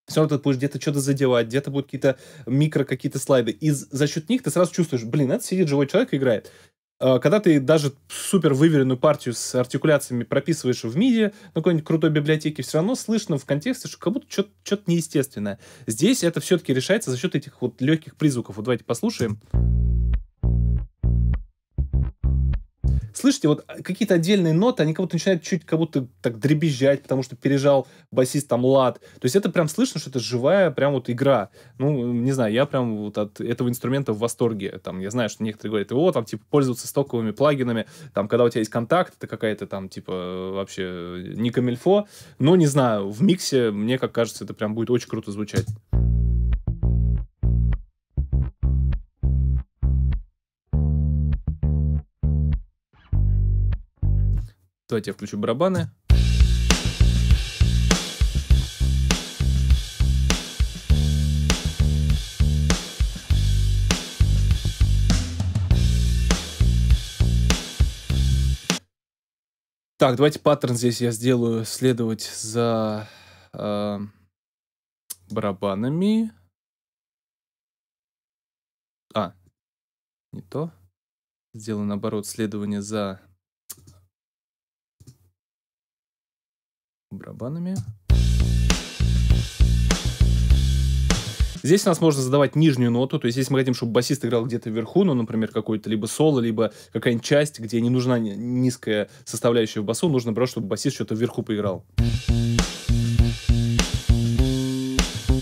все равно ты будешь где-то что-то задевать, где-то будут какие-то микро какие-то слайды. И за счет них ты сразу чувствуешь, блин, это сидит живой человек и играет. А, когда ты даже супер выверенную партию с артикуляциями прописываешь в миди на какой-нибудь крутой библиотеке, все равно слышно в контексте, что как будто что-то, что-то неестественное. Здесь это все-таки решается за счет этих вот легких призвуков. Вот давайте послушаем слышите, вот какие-то отдельные ноты, они как будто начинают чуть как будто так дребезжать, потому что пережал басист там лад. То есть это прям слышно, что это живая прям вот игра. Ну, не знаю, я прям вот от этого инструмента в восторге. Там, я знаю, что некоторые говорят, вот там, типа, пользоваться стоковыми плагинами, там, когда у тебя есть контакт, это какая-то там, типа, вообще э, не камильфо. Но, не знаю, в миксе, мне как кажется, это прям будет очень круто звучать. Давайте я включу барабаны. Так, давайте паттерн здесь я сделаю следовать за э, барабанами. А, не то. Сделаю наоборот следование за барабанами. Здесь у нас можно задавать нижнюю ноту, то есть если мы хотим, чтобы басист играл где-то вверху, ну, например, какой-то либо соло, либо какая-нибудь часть, где не нужна низкая составляющая в басу, нужно, просто чтобы басист что-то вверху поиграл.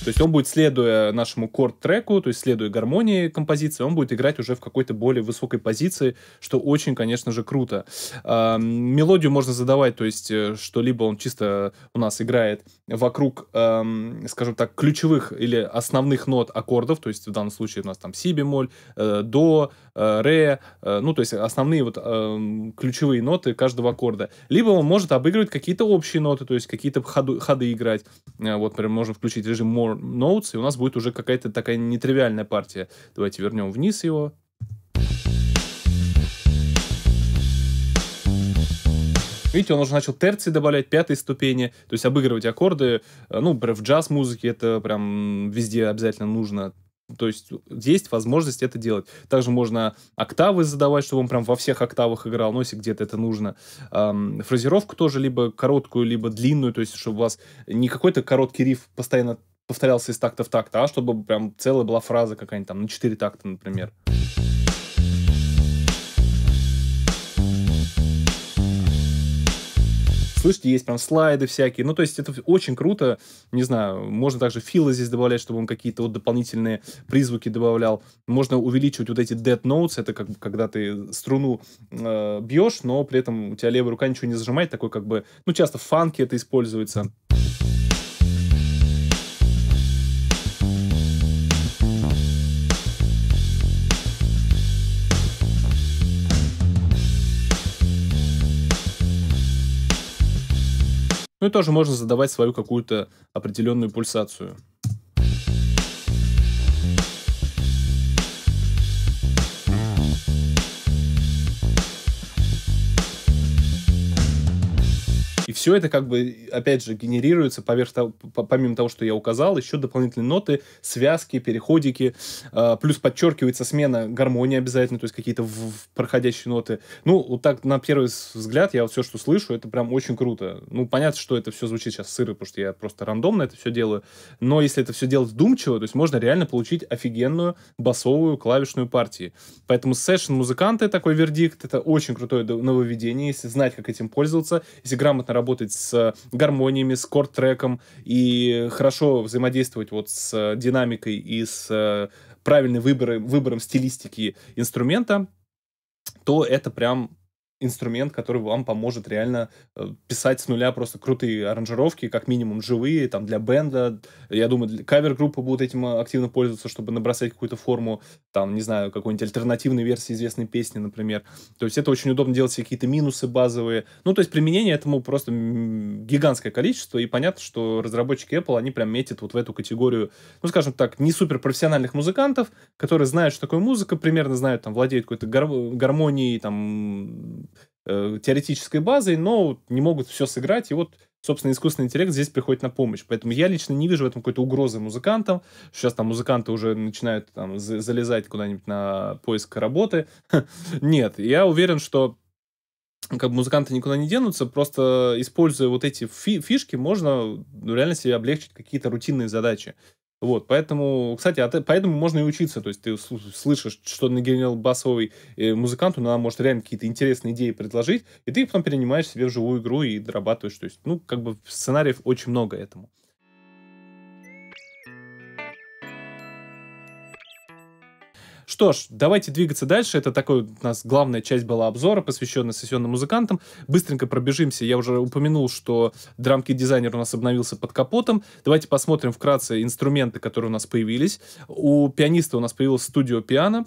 То есть он будет, следуя нашему корд-треку, то есть следуя гармонии композиции, он будет играть уже в какой-то более высокой позиции, что очень, конечно же, круто. Э, мелодию можно задавать, то есть э, что либо он чисто у нас играет вокруг, эм, скажем так, ключевых или основных нот аккордов, то есть в данном случае у нас там си бемоль, э, до, э, ре, э, ну то есть основные вот э, ключевые ноты каждого аккорда. Либо он может обыгрывать какие-то общие ноты, то есть какие-то ходу, ходы играть. Э, вот, прям можно включить режим more Notes, и у нас будет уже какая-то такая нетривиальная партия. Давайте вернем вниз его. Видите, он уже начал терции добавлять, пятой ступени, то есть обыгрывать аккорды. Э, ну, в джаз-музыке это прям везде обязательно нужно. То есть есть возможность это делать. Также можно октавы задавать, чтобы он прям во всех октавах играл, но если где-то это нужно. Эм, фразировку тоже либо короткую, либо длинную, то есть чтобы у вас не какой-то короткий риф постоянно повторялся из такта в такт, а чтобы прям целая была фраза какая-нибудь там на 4 такта, например. Слышите, есть прям слайды всякие. Ну, то есть это очень круто. Не знаю, можно также филы здесь добавлять, чтобы он какие-то вот дополнительные призвуки добавлял. Можно увеличивать вот эти dead notes. Это как когда ты струну э, бьешь, но при этом у тебя левая рука ничего не зажимает. Такой как бы... Ну, часто в фанке это используется. Ну и тоже можно задавать свою какую-то определенную пульсацию. все это как бы, опять же, генерируется поверх того, помимо того, что я указал, еще дополнительные ноты, связки, переходики, а, плюс подчеркивается смена гармонии обязательно, то есть какие-то проходящие ноты. Ну, вот так на первый взгляд я вот все, что слышу, это прям очень круто. Ну, понятно, что это все звучит сейчас сыро, потому что я просто рандомно это все делаю, но если это все делать вдумчиво, то есть можно реально получить офигенную басовую клавишную партию. Поэтому сессион-музыканты такой вердикт, это очень крутое нововведение, если знать, как этим пользоваться, если грамотно работать работать с гармониями, с корт и хорошо взаимодействовать вот с динамикой и с э, правильным выбором, выбором стилистики инструмента, то это прям инструмент, который вам поможет реально э, писать с нуля просто крутые аранжировки, как минимум живые, там, для бенда. Я думаю, кавер-группы будут этим э, активно пользоваться, чтобы набросать какую-то форму, там, не знаю, какой-нибудь альтернативной версии известной песни, например. То есть это очень удобно делать какие-то минусы базовые. Ну, то есть применение этому просто гигантское количество, и понятно, что разработчики Apple, они прям метят вот в эту категорию, ну, скажем так, не супер профессиональных музыкантов, которые знают, что такое музыка, примерно знают, там, владеют какой-то гар гармонией, там, Э, теоретической базой, но не могут все сыграть, и вот собственно, искусственный интеллект здесь приходит на помощь. Поэтому я лично не вижу в этом какой-то угрозы музыкантам. Сейчас там музыканты уже начинают там, залезать куда-нибудь на поиск работы. (laughs) Нет, я уверен, что как бы музыканты никуда не денутся, просто используя вот эти фи фишки, можно ну, реально себе облегчить какие-то рутинные задачи. Вот, поэтому, кстати, от, а поэтому можно и учиться. То есть ты слышишь, что на генерал басовый э, музыкант, он может реально какие-то интересные идеи предложить, и ты их потом перенимаешь себе в живую игру и дорабатываешь. То есть, ну, как бы сценариев очень много этому. Что ж, давайте двигаться дальше. Это такой у нас главная часть была обзора, посвященная сессионным музыкантам. Быстренько пробежимся. Я уже упомянул, что драмки дизайнер у нас обновился под капотом. Давайте посмотрим вкратце инструменты, которые у нас появились. У пианиста у нас появилась студио пиано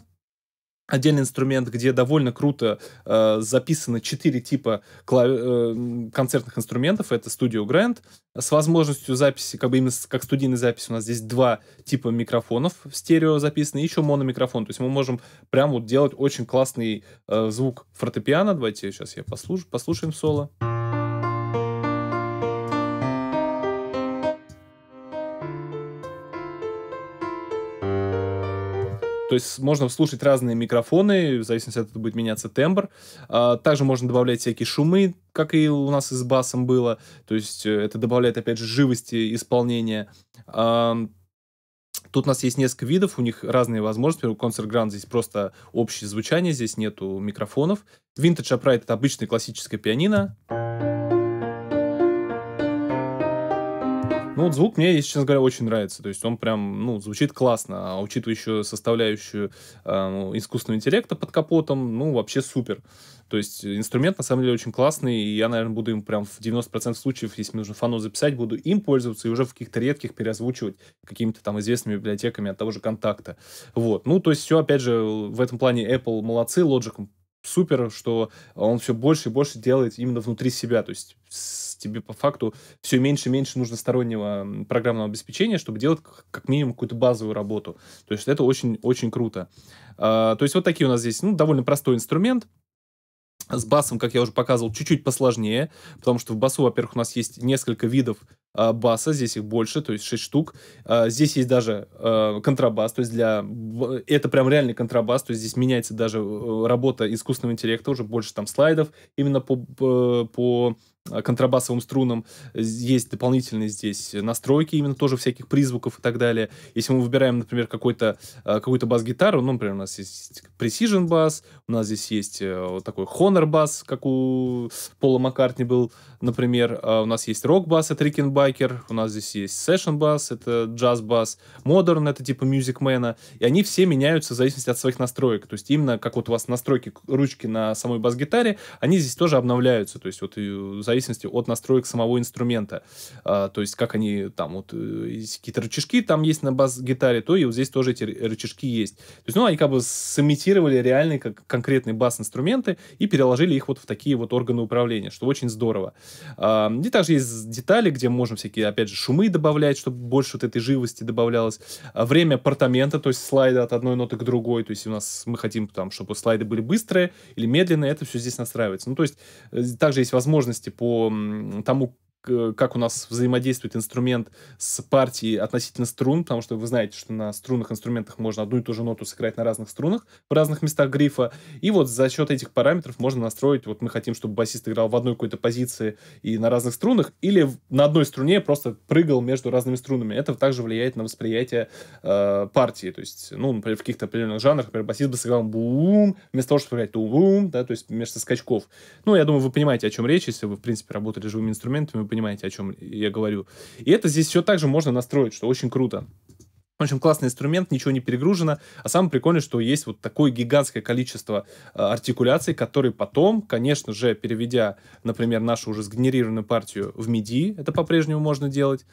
отдельный инструмент, где довольно круто э, записаны четыре типа э, концертных инструментов. Это Studio Grand с возможностью записи, как бы именно как студийная запись. у нас здесь два типа микрофонов в стерео записаны, и еще мономикрофон. То есть мы можем прямо вот делать очень классный э, звук фортепиано. Давайте сейчас я послуш Послушаем соло. То есть можно слушать разные микрофоны, в зависимости от этого будет меняться тембр. А, также можно добавлять всякие шумы, как и у нас и с басом было. То есть э, это добавляет, опять же, живости исполнения. А, тут у нас есть несколько видов, у них разные возможности. Например, концерт гранд здесь просто общее звучание, здесь нету микрофонов. Vintage Upright — это обычная классическая пианино. Ну, вот звук мне, если честно говоря, очень нравится. То есть он прям, ну, звучит классно. А учитывая еще составляющую э, ну, искусственного интеллекта под капотом, ну, вообще супер. То есть инструмент, на самом деле, очень классный, и я, наверное, буду им прям в 90% случаев, если мне нужно фану записать, буду им пользоваться и уже в каких-то редких переозвучивать какими-то там известными библиотеками от того же контакта. Вот. Ну, то есть все, опять же, в этом плане Apple молодцы, Logic супер, что он все больше и больше делает именно внутри себя. То есть тебе по факту все меньше и меньше нужно стороннего программного обеспечения, чтобы делать как минимум какую-то базовую работу. То есть это очень-очень круто. А, то есть вот такие у нас здесь, ну, довольно простой инструмент. С басом, как я уже показывал, чуть-чуть посложнее, потому что в басу, во-первых, у нас есть несколько видов Э, баса, здесь их больше, то есть 6 штук. Э, здесь есть даже э, контрабас, то есть для... Это прям реальный контрабас, то есть здесь меняется даже работа искусственного интеллекта, уже больше там слайдов именно по, по Э, контрабасовым струнам. Есть дополнительные здесь настройки именно тоже всяких призвуков и так далее. Если мы выбираем, например, какой-то э, какой то бас-гитару, ну, например, у нас есть Precision бас, у нас здесь есть э, такой Honor бас, как у Пола Маккартни был, например. А у нас есть рок бас, это Рикенбакер, у нас здесь есть Session бас, это джаз бас, Modern, это типа мюзикмена. И они все меняются в зависимости от своих настроек. То есть именно как вот у вас настройки ручки на самой бас-гитаре, они здесь тоже обновляются. То есть вот и зависимости от настроек самого инструмента. А, то есть, как они там, вот э, какие-то рычажки там есть на бас-гитаре, то и вот здесь тоже эти рычажки есть. То есть, ну, они как бы сымитировали реальные как конкретные бас-инструменты и переложили их вот в такие вот органы управления, что очень здорово. А, и также есть детали, где можно всякие, опять же, шумы добавлять, чтобы больше вот этой живости добавлялось. А, время апартамента, то есть слайда от одной ноты к другой, то есть у нас мы хотим там, чтобы слайды были быстрые или медленные, это все здесь настраивается. Ну, то есть э, также есть возможности по по тому Э, как у нас взаимодействует инструмент с партией относительно струн, потому что вы знаете, что на струнных инструментах можно одну и ту же ноту сыграть на разных струнах, в разных местах грифа. И вот за счет этих параметров можно настроить, вот мы хотим, чтобы басист играл в одной какой-то позиции и на разных струнах, или на одной струне просто прыгал между разными струнами. Это также влияет на восприятие э, партии. То есть, ну, например, в каких-то определенных жанрах, например, басист бы сыграл бум, вместо того, чтобы играть ту-бум, да, то есть вместо скачков. Ну, я думаю, вы понимаете, о чем речь, если вы, в принципе, работали живыми инструментами, вы понимаете, о чем я говорю. И это здесь все также можно настроить, что очень круто. В общем, классный инструмент, ничего не перегружено. А самое прикольное, что есть вот такое гигантское количество э, артикуляций, которые потом, конечно же, переведя, например, нашу уже сгенерированную партию в MIDI, это по-прежнему можно делать,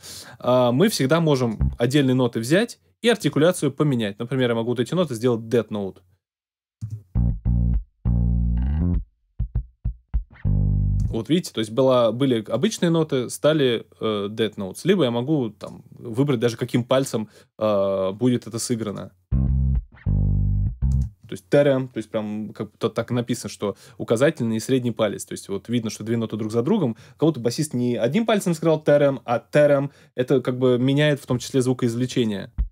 э, мы всегда можем отдельные ноты взять и артикуляцию поменять. Например, я могу вот эти ноты сделать dead note. Вот видите, то есть была, были обычные ноты, стали э, Dead Notes. Либо я могу там выбрать даже каким пальцем э, будет это сыграно. То есть терем, то есть прям как-то так написано, что указательный и средний палец. То есть вот видно, что две ноты друг за другом. Кого-то басист не одним пальцем сыграл терем, а терем. Это как бы меняет в том числе звукоизвлечение. извлечения.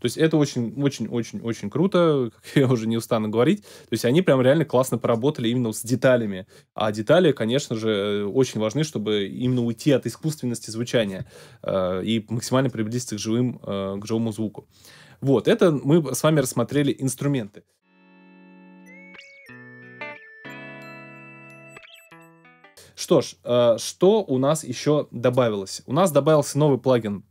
То есть это очень-очень-очень-очень круто, (laughs) как я уже не устану говорить. То есть они прям реально классно поработали именно с деталями. А детали, конечно же, э, очень важны, чтобы именно уйти от искусственности звучания э, и максимально приблизиться к, живым, э, к живому звуку. Вот, это мы с вами рассмотрели инструменты. Что ж, э, что у нас еще добавилось? У нас добавился новый плагин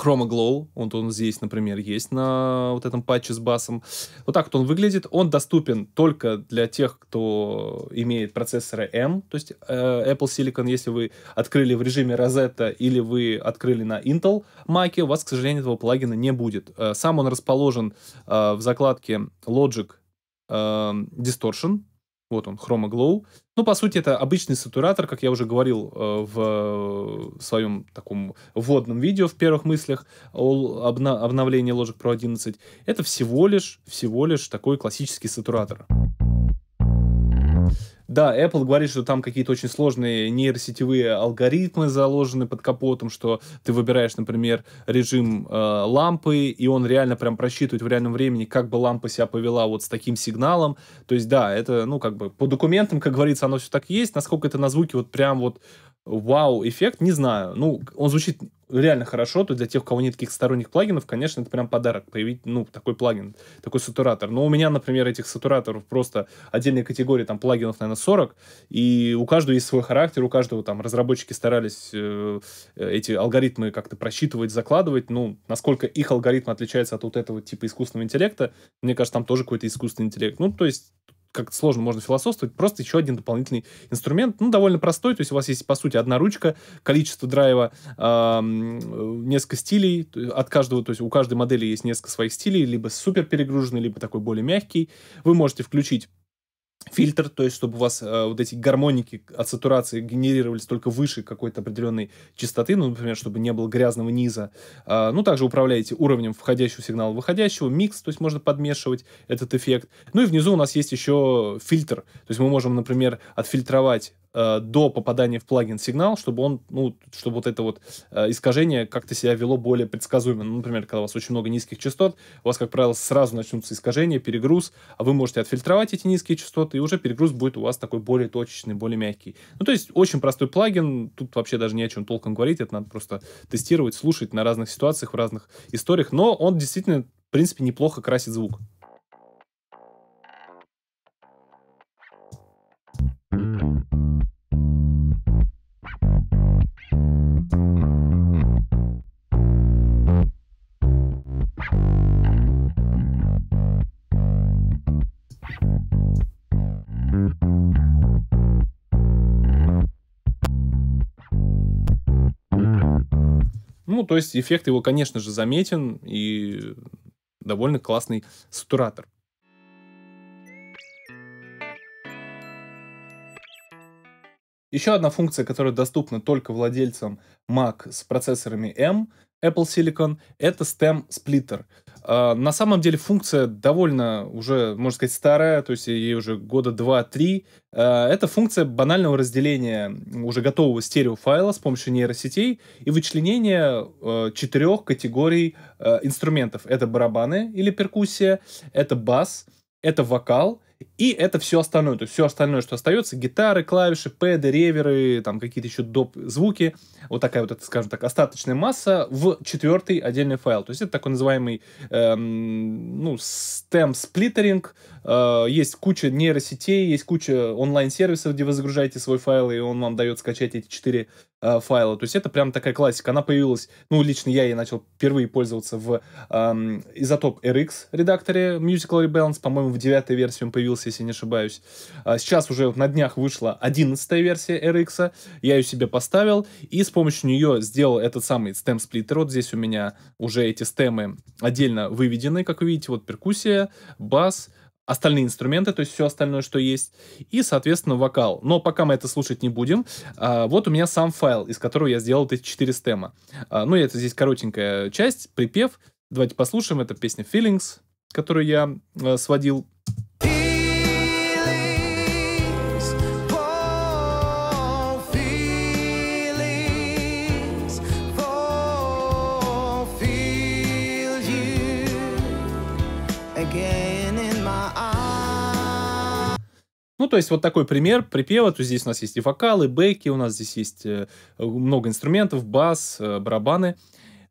Chroma Glow, он, он здесь, например, есть на вот этом патче с басом. Вот так вот он выглядит. Он доступен только для тех, кто имеет процессоры M, то есть э, Apple Silicon, если вы открыли в режиме Rosetta или вы открыли на Intel Mac, у вас, к сожалению, этого плагина не будет. Э, сам он расположен э, в закладке Logic э, Distortion, вот он, Chroma Glow. Ну, по сути, это обычный сатуратор, как я уже говорил э, в э, своем таком вводном видео в первых мыслях о обновлении ложек Pro 11. Это всего лишь, всего лишь такой классический сатуратор. Да, Apple говорит, что там какие-то очень сложные нейросетевые алгоритмы заложены под капотом, что ты выбираешь, например, режим э, лампы, и он реально прям просчитывает в реальном времени, как бы лампа себя повела вот с таким сигналом. То есть, да, это, ну, как бы по документам, как говорится, оно все так есть. Насколько это на звуке вот прям вот вау-эффект, не знаю. Ну, он звучит реально хорошо, то для тех, у кого нет таких сторонних плагинов, конечно, это прям подарок, появить, ну, такой плагин, такой сатуратор. Но у меня, например, этих сатураторов просто отдельная категория, там, плагинов, наверное, 40, и у каждого есть свой характер, у каждого там разработчики старались э, эти алгоритмы как-то просчитывать, закладывать, ну, насколько их алгоритм отличается от вот этого типа искусственного интеллекта, мне кажется, там тоже какой-то искусственный интеллект. Ну, то есть как сложно можно философствовать, просто еще один дополнительный инструмент, ну, довольно простой, то есть у вас есть, по сути, одна ручка, количество драйва, э, несколько стилей, от каждого, то есть у каждой модели есть несколько своих стилей, либо супер перегруженный, либо такой более мягкий. Вы можете включить фильтр, то есть чтобы у вас э, вот эти гармоники от сатурации генерировались только выше какой-то определенной частоты, ну, например, чтобы не было грязного низа. Э, ну, также управляете уровнем входящего сигнала, выходящего, микс, то есть можно подмешивать этот эффект. Ну и внизу у нас есть еще фильтр, то есть мы можем, например, отфильтровать Э, до попадания в плагин сигнал, чтобы он, ну, чтобы вот это вот э, искажение как-то себя вело более предсказуемо. Ну, например, когда у вас очень много низких частот, у вас, как правило, сразу начнутся искажения, перегруз, а вы можете отфильтровать эти низкие частоты, и уже перегруз будет у вас такой более точечный, более мягкий. Ну, то есть, очень простой плагин, тут вообще даже не о чем толком говорить, это надо просто тестировать, слушать на разных ситуациях, в разных историях, но он действительно, в принципе, неплохо красит звук. то есть эффект его, конечно же, заметен и довольно классный сатуратор. Еще одна функция, которая доступна только владельцам Mac с процессорами M, Apple Silicon, это stem splitter. А, на самом деле функция довольно уже, можно сказать, старая, то есть ей уже года 2-3. А, это функция банального разделения уже готового стереофайла с помощью нейросетей и вычленения а, четырех категорий инструментов. Это барабаны или перкуссия, это бас, это вокал – и это все остальное, то есть все остальное, что остается, гитары, клавиши, пэды, реверы, там какие-то еще доп. звуки, вот такая вот, это, скажем так, остаточная масса в четвертый отдельный файл. То есть это такой называемый, эм, ну, стем сплиттеринг, э, есть куча нейросетей, есть куча онлайн-сервисов, где вы загружаете свой файл, и он вам дает скачать эти четыре Э, файла. То есть это прям такая классика. Она появилась, ну, лично я ей начал впервые пользоваться в эм, Isotop RX редакторе Musical Rebalance. По-моему, в девятой версии он появился, если не ошибаюсь. А сейчас уже вот на днях вышла одиннадцатая версия RX. Я ее себе поставил и с помощью нее сделал этот самый стем-сплиттер. Вот здесь у меня уже эти стемы отдельно выведены, как вы видите. Вот перкуссия, бас, остальные инструменты, то есть все остальное, что есть, и, соответственно, вокал. Но пока мы это слушать не будем, а, вот у меня сам файл, из которого я сделал эти четыре стема. А, ну, это здесь коротенькая часть, припев. Давайте послушаем, это песня Feelings, которую я э, сводил Ну, то есть вот такой пример припева. То здесь у нас есть и вокалы, и бэки, у нас здесь есть э, много инструментов, бас, э, барабаны.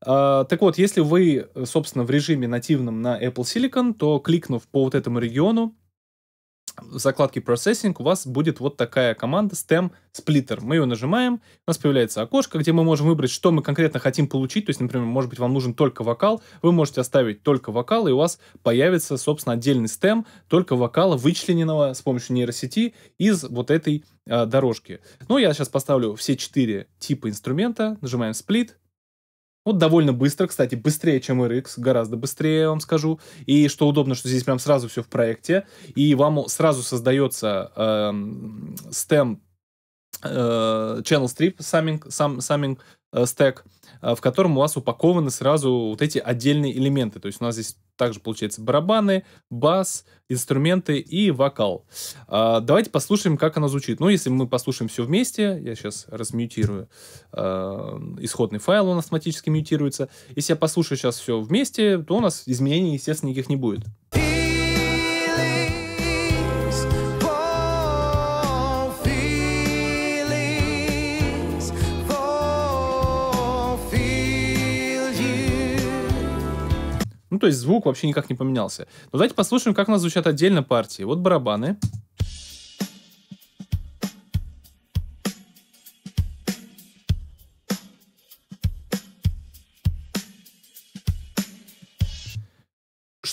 А, так вот, если вы, э, собственно, в режиме нативном на Apple Silicon, то кликнув по вот этому региону, там, в закладке Processing у вас будет вот такая команда stem splitter. Мы ее нажимаем, у нас появляется окошко, где мы можем выбрать, что мы конкретно хотим получить. То есть, например, может быть, вам нужен только вокал, вы можете оставить только вокал, и у вас появится, собственно, отдельный стем только вокала, вычлененного с помощью нейросети из вот этой э, дорожки. Ну, я сейчас поставлю все четыре типа инструмента, нажимаем split вот довольно быстро, кстати, быстрее, чем RX, гораздо быстрее, я вам скажу. И что удобно, что здесь прям сразу все в проекте, и вам сразу создается э, эм, stem э, channel strip, summing, sum, summing э, stack, Э, в котором у вас упакованы сразу вот эти отдельные элементы. То есть у нас здесь также получается барабаны, бас, инструменты и вокал. А, давайте послушаем, как оно звучит. Ну, если мы послушаем все вместе, я сейчас размьютирую э, исходный файл, он автоматически мьютируется. Если я послушаю сейчас все вместе, то у нас изменений, естественно, никаких не будет. Ну, то есть звук вообще никак не поменялся. Но давайте послушаем, как у нас звучат отдельно партии. Вот барабаны. Барабаны.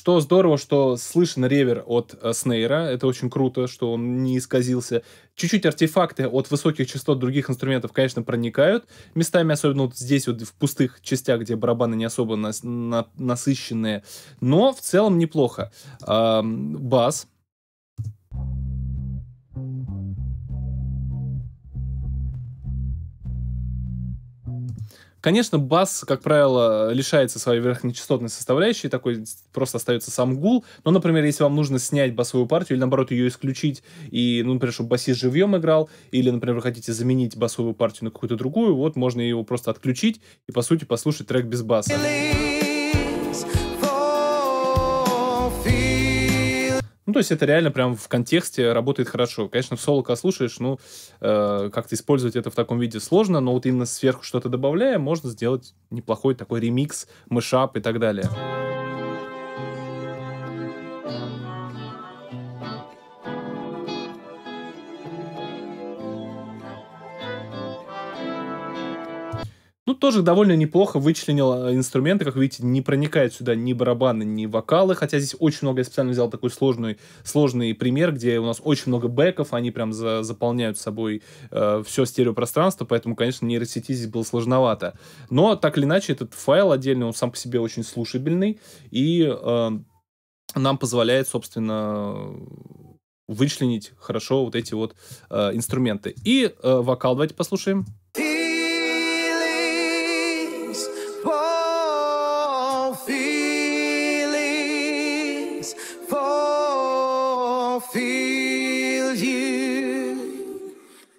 Что здорово, что слышен ревер от э, снейра, это очень круто, что он не исказился. Чуть-чуть артефакты от высоких частот других инструментов, конечно, проникают местами, особенно вот здесь вот в пустых частях, где барабаны не особо нас, на, насыщенные, но в целом неплохо. Э, бас Конечно, бас, как правило, лишается своей верхнечастотной составляющей, такой просто остается сам гул. Но, например, если вам нужно снять басовую партию или, наоборот, ее исключить, и, ну, например, чтобы басист живьем играл, или, например, вы хотите заменить басовую партию на какую-то другую, вот можно его просто отключить и, по сути, послушать трек без баса. то есть это реально прям в контексте работает хорошо. Конечно, в соло когда слушаешь, ну, э, как-то использовать это в таком виде сложно, но вот именно сверху что-то добавляя, можно сделать неплохой такой ремикс, мышап и так далее. Ну, тоже довольно неплохо вычленил э, инструменты. Как видите, не проникает сюда ни барабаны, ни вокалы. Хотя здесь очень много, я специально взял такой сложный, сложный пример, где у нас очень много бэков, они прям за, заполняют собой э, все стереопространство, поэтому, конечно, нейросети здесь было сложновато. Но, так или иначе, этот файл отдельно, он сам по себе очень слушабельный, и э, нам позволяет, собственно, вычленить хорошо вот эти вот э, инструменты. И э, вокал давайте послушаем.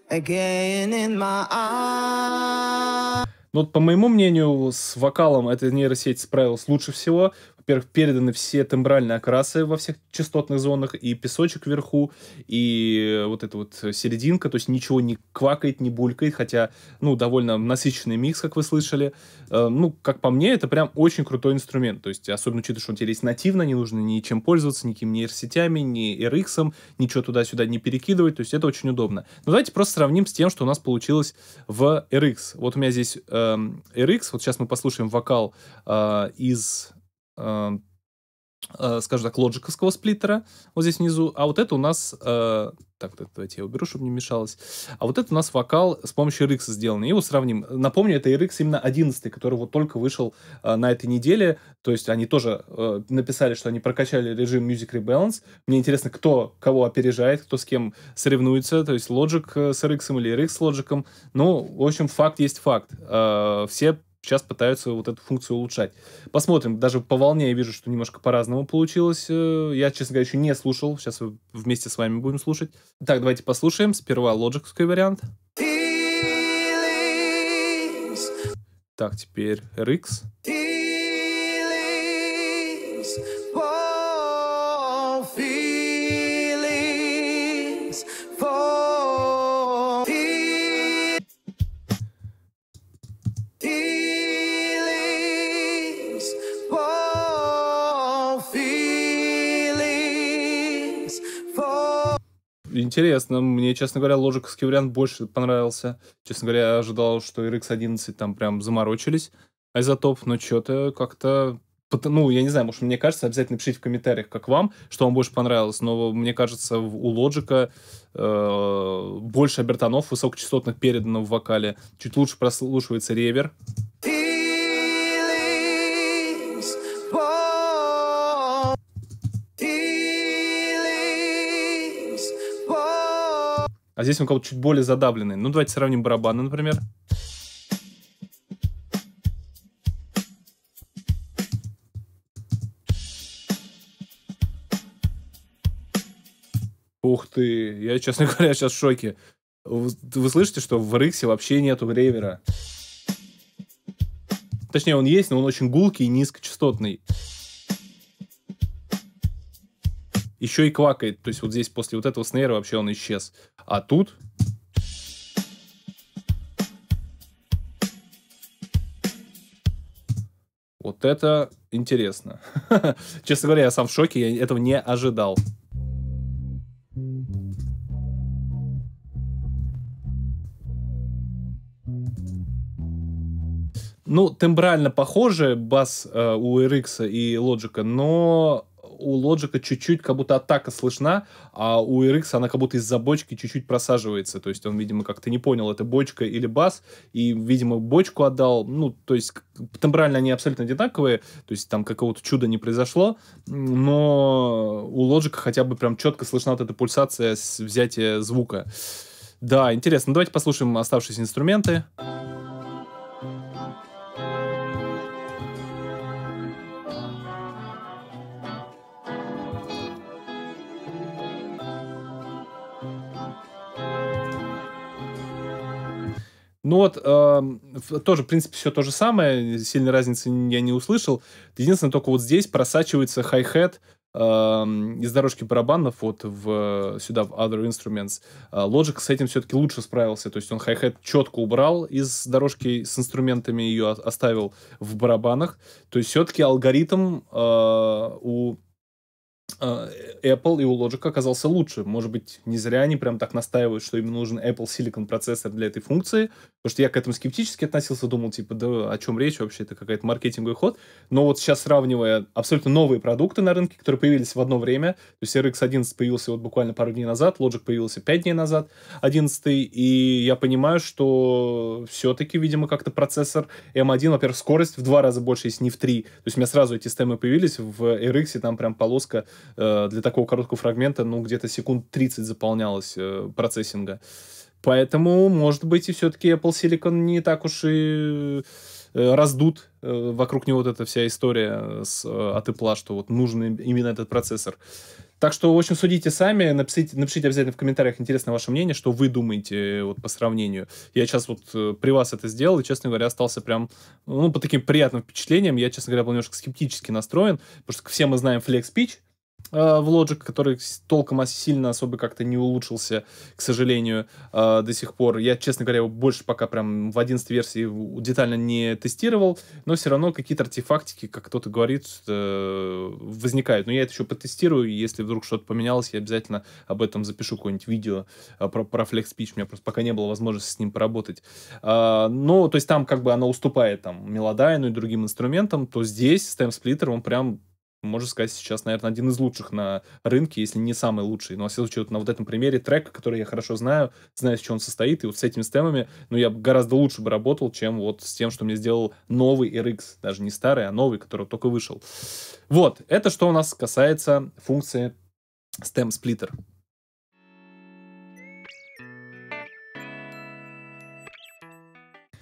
again in my eyes. Ну, по моему мнению, с вокалом эта нейросеть справилась лучше всего во-первых, переданы все тембральные окрасы во всех частотных зонах, и песочек вверху, и вот эта вот серединка, то есть ничего не квакает, не булькает, хотя, ну, довольно насыщенный микс, как вы слышали. Э, ну, как по мне, это прям очень крутой инструмент, то есть особенно учитывая, что он теперь есть нативно, не нужно ничем пользоваться, никакими нейросетями, ни RX, ничего туда-сюда не перекидывать, то есть это очень удобно. Но давайте просто сравним с тем, что у нас получилось в RX. Вот у меня здесь э, эм, RX, вот сейчас мы послушаем вокал э, из Эм, э, скажем так, лоджиковского сплиттера, вот здесь внизу, а вот это у нас, э, так, так, давайте я уберу, чтобы не мешалось, а вот это у нас вокал с помощью RX сделанный, его сравним. Напомню, это RX именно 11, который вот только вышел э, на этой неделе, то есть они тоже э, написали, что они прокачали режим Music Rebalance, мне интересно, кто кого опережает, кто с кем соревнуется, то есть Logic э, с RX или RX с Logic, ну, в общем, факт есть факт, э, все сейчас пытаются вот эту функцию улучшать. Посмотрим, даже по волне я вижу, что немножко по-разному получилось. Э, я, честно говоря, еще не слушал, сейчас вместе с вами будем слушать. Так, давайте послушаем. Сперва лоджиковский вариант. Feelings. Так, теперь Рикс. Feelings. интересно. Мне, честно говоря, лоджиковский вариант больше понравился. Честно говоря, я ожидал, что RX 11 там прям заморочились изотоп, но что-то как-то ну, я не знаю, может, мне кажется, обязательно пишите в комментариях, как вам, что вам больше понравилось, но мне кажется, у Лоджика э, больше обертонов высокочастотных передано в вокале, чуть лучше прослушивается ревер, а здесь он как будто чуть более задавленный. Ну, давайте сравним барабаны, например. Ух ты, я, честно (laughs) говоря, сейчас в шоке. Вы, вы слышите, что в Риксе вообще нету ревера? Точнее, он есть, но он очень гулкий и низкочастотный. еще и квакает. То есть вот здесь после вот этого снейра вообще он исчез. А тут... Вот это интересно. (laughs) Честно говоря, я сам в шоке, я этого не ожидал. Ну, тембрально похоже бас э, у RX и Logic, но у Лоджика чуть-чуть как будто атака слышна, а у RX она как будто из-за бочки чуть-чуть просаживается. То есть он, видимо, как-то не понял, это бочка или бас, и, видимо, бочку отдал. Ну, то есть тембрально они абсолютно одинаковые, то есть там какого-то чуда не произошло, но у Лоджика хотя бы прям четко слышна вот эта пульсация с взятия звука. Да, интересно. Давайте послушаем оставшиеся инструменты. Инструменты. Ну вот, э, тоже, в принципе, все то же самое, сильной разницы я не услышал. Единственное, только вот здесь просачивается хай-хет э, из дорожки барабанов вот в, э, сюда, в Other Instruments. Э, Logic с этим все-таки лучше справился, то есть он хай-хет четко убрал из дорожки с инструментами, ее оставил в барабанах. То есть все-таки алгоритм э, у а, Apple и у Logic оказался лучше. Может быть, не зря они прям так настаивают, что им нужен Apple Silicon процессор для этой функции, потому что я к этому скептически относился, думал, типа, да о чем речь вообще, это какая-то маркетинговый ход. Но вот сейчас, сравнивая абсолютно новые продукты на рынке, которые появились в одно время, то есть RX11 появился вот буквально пару дней назад, Logic появился 5 дней назад, 11 и я понимаю, что все-таки, видимо, как-то процессор M1, эм во-первых, скорость в два раза больше, если не в три. То есть у меня сразу эти стемы появились, в RX там прям полоска Э, для такого короткого фрагмента, ну, где-то секунд 30 заполнялось э, процессинга. Поэтому, может быть, и все-таки Apple Silicon не так уж и э, раздут вокруг него вот эта вся история с, от Apple, что вот нужен именно этот процессор. Так что, в общем, судите сами, напишите, напишите обязательно в комментариях, интересно ваше мнение, что вы думаете вот по сравнению. Я сейчас вот при вас это сделал, и, честно говоря, остался прям, ну, по таким приятным впечатлениям. Я, честно говоря, был немножко скептически настроен, потому что все мы знаем Flex Pitch, Э, в Logic, который толком сильно особо как-то не улучшился, к сожалению, э, до сих пор. Я, честно говоря, его больше пока прям в 11 версии детально не тестировал, но все равно какие-то артефактики, как кто-то говорит, э, возникают. Но я это еще потестирую, и если вдруг что-то поменялось, я обязательно об этом запишу какое-нибудь видео про, про Flex Pitch. У меня просто пока не было возможности с ним поработать. Но, то есть там как бы она уступает там мелодайну и другим инструментам, то здесь Stem Splitter, он прям можно сказать, сейчас, наверное, один из лучших на рынке, если не самый лучший. Но, ну, во а всяком случае, вот на вот этом примере трека, который я хорошо знаю, знаю, с чего он состоит, и вот с этими стемами, ну, я гораздо лучше бы работал, чем вот с тем, что мне сделал новый RX, даже не старый, а новый, который только вышел. Вот, это что у нас касается функции стем сплиттер.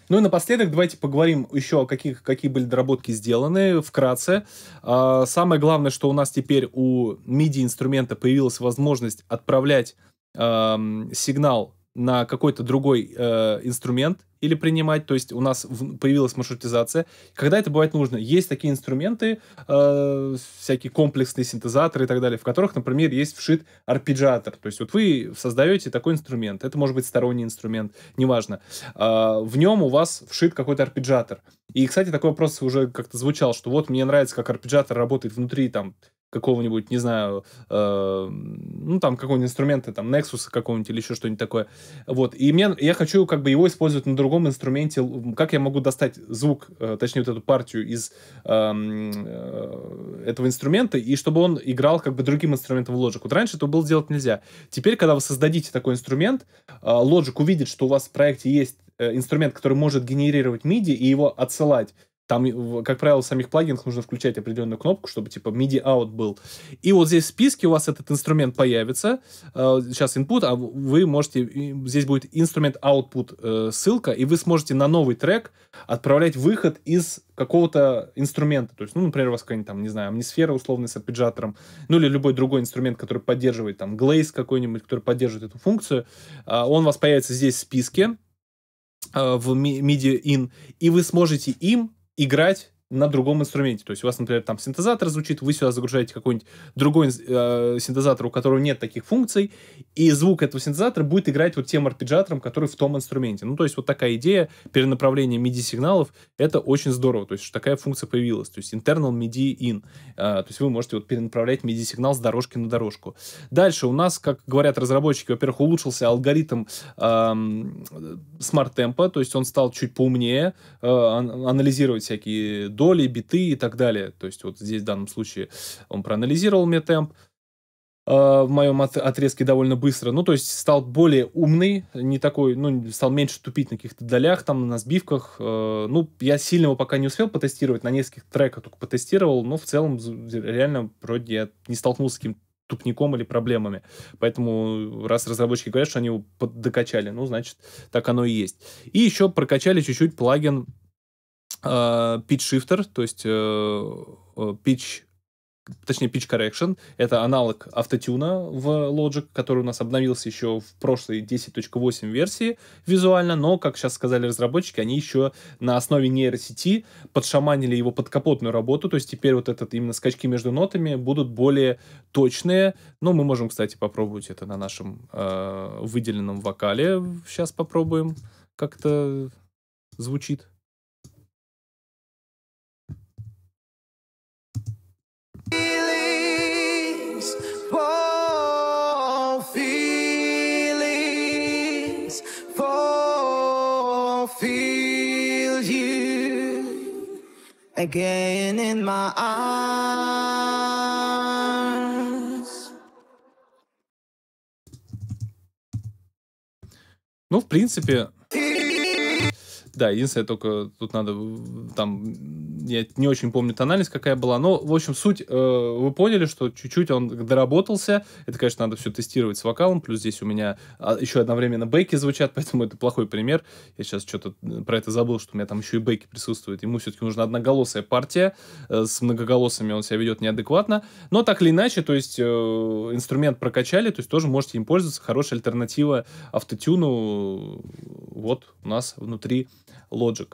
Ну и напоследок давайте поговорим еще о каких, какие были доработки сделаны вкратце. А, самое главное, что у нас теперь у MIDI инструмента появилась возможность отправлять сигнал на какой-то другой э, инструмент или принимать, то есть у нас появилась маршрутизация. Когда это бывает нужно? Есть такие инструменты, э, всякие комплексные синтезаторы и так далее, в которых, например, есть вшит арпеджиатор. То есть вот вы создаете такой инструмент, это может быть сторонний инструмент, неважно. Э, в нем у вас вшит какой-то арпеджиатор. И, кстати, такой вопрос уже как-то звучал, что вот мне нравится, как арпеджиатор работает внутри там какого-нибудь, не знаю, э, ну, там, какого-нибудь инструмента, там, Nexus какого-нибудь или еще что-нибудь такое. Вот. И мне, я хочу как бы его использовать на другом инструменте. Как я могу достать звук, э, точнее, вот эту партию из э, э, этого инструмента, и чтобы он играл как бы другим инструментом в Logic. Вот раньше это было делать нельзя. Теперь, когда вы создадите такой инструмент, э, Logic увидит, что у вас в проекте есть э, инструмент, который может генерировать MIDI и его отсылать там, э, как правило, в самих плагинах нужно включать определенную кнопку, чтобы типа MIDI-out был. И вот здесь в списке у вас этот инструмент появится. Э, сейчас input, а вы можете... Здесь будет инструмент output э, ссылка, и вы сможете на новый трек отправлять выход из какого-то инструмента. То есть, ну, например, у вас какая-нибудь там, не знаю, амнисфера условно с арпеджатором, ну, или любой другой инструмент, который поддерживает там Glaze какой-нибудь, который поддерживает эту функцию. А, он у вас появится здесь в списке в MIDI-in, и вы сможете им играть на другом инструменте. То есть у вас, например, там синтезатор звучит, вы сюда загружаете какой-нибудь другой э, синтезатор, у которого нет таких функций, и звук этого синтезатора будет играть вот тем арпеджиатором, который в том инструменте. Ну, то есть вот такая идея перенаправления MIDI-сигналов, это очень здорово, то есть такая функция появилась, то есть internal MIDI in. Э, то есть вы можете вот перенаправлять MIDI-сигнал с дорожки на дорожку. Дальше у нас, как говорят разработчики, во-первых, улучшился алгоритм э, эм, смарт-темпа, то есть он стал чуть поумнее э, анализировать всякие доли, биты и так далее. То есть вот здесь в данном случае он проанализировал мне темп э, в моем отрезке довольно быстро. Ну, то есть стал более умный, не такой, ну, стал меньше тупить на каких-то долях, там, на сбивках. Э, ну, я сильно его пока не успел потестировать, на нескольких треках только потестировал, но в целом реально вроде я не столкнулся с каким-то тупником или проблемами. Поэтому раз разработчики говорят, что они его докачали, ну, значит, так оно и есть. И еще прокачали чуть-чуть плагин а, pitch shifter, то есть э, э, pitch точнее pitch correction, это аналог автотюна в Logic, который у нас обновился еще в прошлой 10.8 версии визуально, но, как сейчас сказали разработчики, они еще на основе нейросети подшаманили его под капотную работу, то есть теперь вот этот именно скачки между нотами будут более точные, но ну, мы можем, кстати, попробовать это на нашем э, выделенном вокале, сейчас попробуем, как это звучит. again in my arms. Ну, в принципе, да, единственное, только тут надо там, я не очень помню тональность, какая была, но, в общем, суть, э, вы поняли, что чуть-чуть он доработался, это, конечно, надо все тестировать с вокалом, плюс здесь у меня а, еще одновременно бейки звучат, (laughs) поэтому это плохой пример, я сейчас что-то э, про это забыл, что у меня там еще и бейки присутствуют, ему все-таки нужна одноголосая партия, э, с многоголосами он себя ведет неадекватно, но так или иначе, то есть э, инструмент прокачали, то есть тоже можете им пользоваться, хорошая альтернатива автотюну, вот у нас внутри Logic.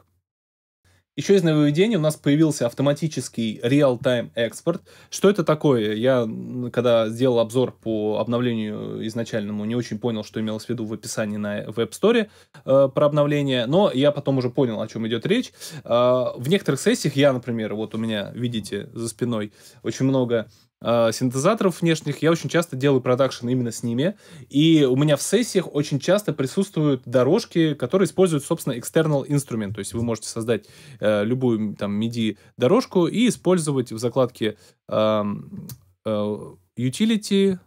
Еще из нововведений у нас появился автоматический real-time экспорт. Что это такое? Я, когда сделал обзор по обновлению изначальному, не очень понял, что имелось в виду в описании на веб-сторе э, про обновление, но я потом уже понял, о чем идет речь. Э, в некоторых сессиях я, например, вот у меня, видите, за спиной очень много Э, синтезаторов внешних, я очень часто делаю продакшн именно с ними. И у меня в сессиях очень часто присутствуют дорожки, которые используют, собственно, external instrument. То есть вы можете создать э, любую там MIDI-дорожку и использовать в закладке э, э, utility,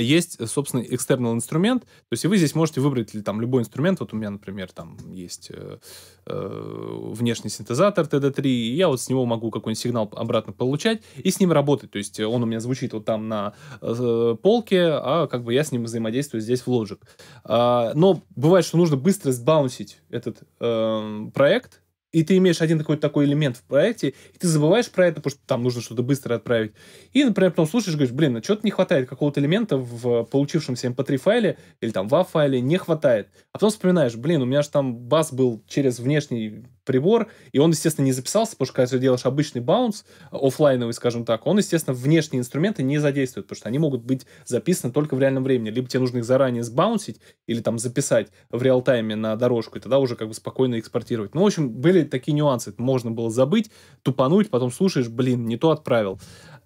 есть, собственно, external инструмент. То есть и вы здесь можете выбрать там любой инструмент. Вот у меня, например, там есть э, э, внешний синтезатор TD3, и я вот с него могу какой-нибудь сигнал обратно получать и с ним работать. То есть он у меня звучит вот там на э, полке, а как бы я с ним взаимодействую здесь в Logic. Э, но бывает, что нужно быстро сбаунсить этот э, проект, и ты имеешь один такой такой элемент в проекте, и ты забываешь про это, потому что там нужно что-то быстро отправить. И, например, потом слушаешь, говоришь, блин, а что-то не хватает какого-то элемента в получившемся mp3 эм файле или там WAV файле, не хватает. А потом вспоминаешь, блин, у меня же там бас был через внешний прибор, и он, естественно, не записался, потому что когда ты делаешь обычный баунс, э, офлайновый, скажем так, он, естественно, внешние инструменты не задействует, потому что они могут быть записаны только в реальном времени. Либо тебе нужно их заранее сбаунсить или там записать в реал-тайме на дорожку, и тогда уже как бы спокойно экспортировать. Ну, в общем, были такие нюансы. Это можно было забыть, тупануть, потом слушаешь, блин, не то отправил.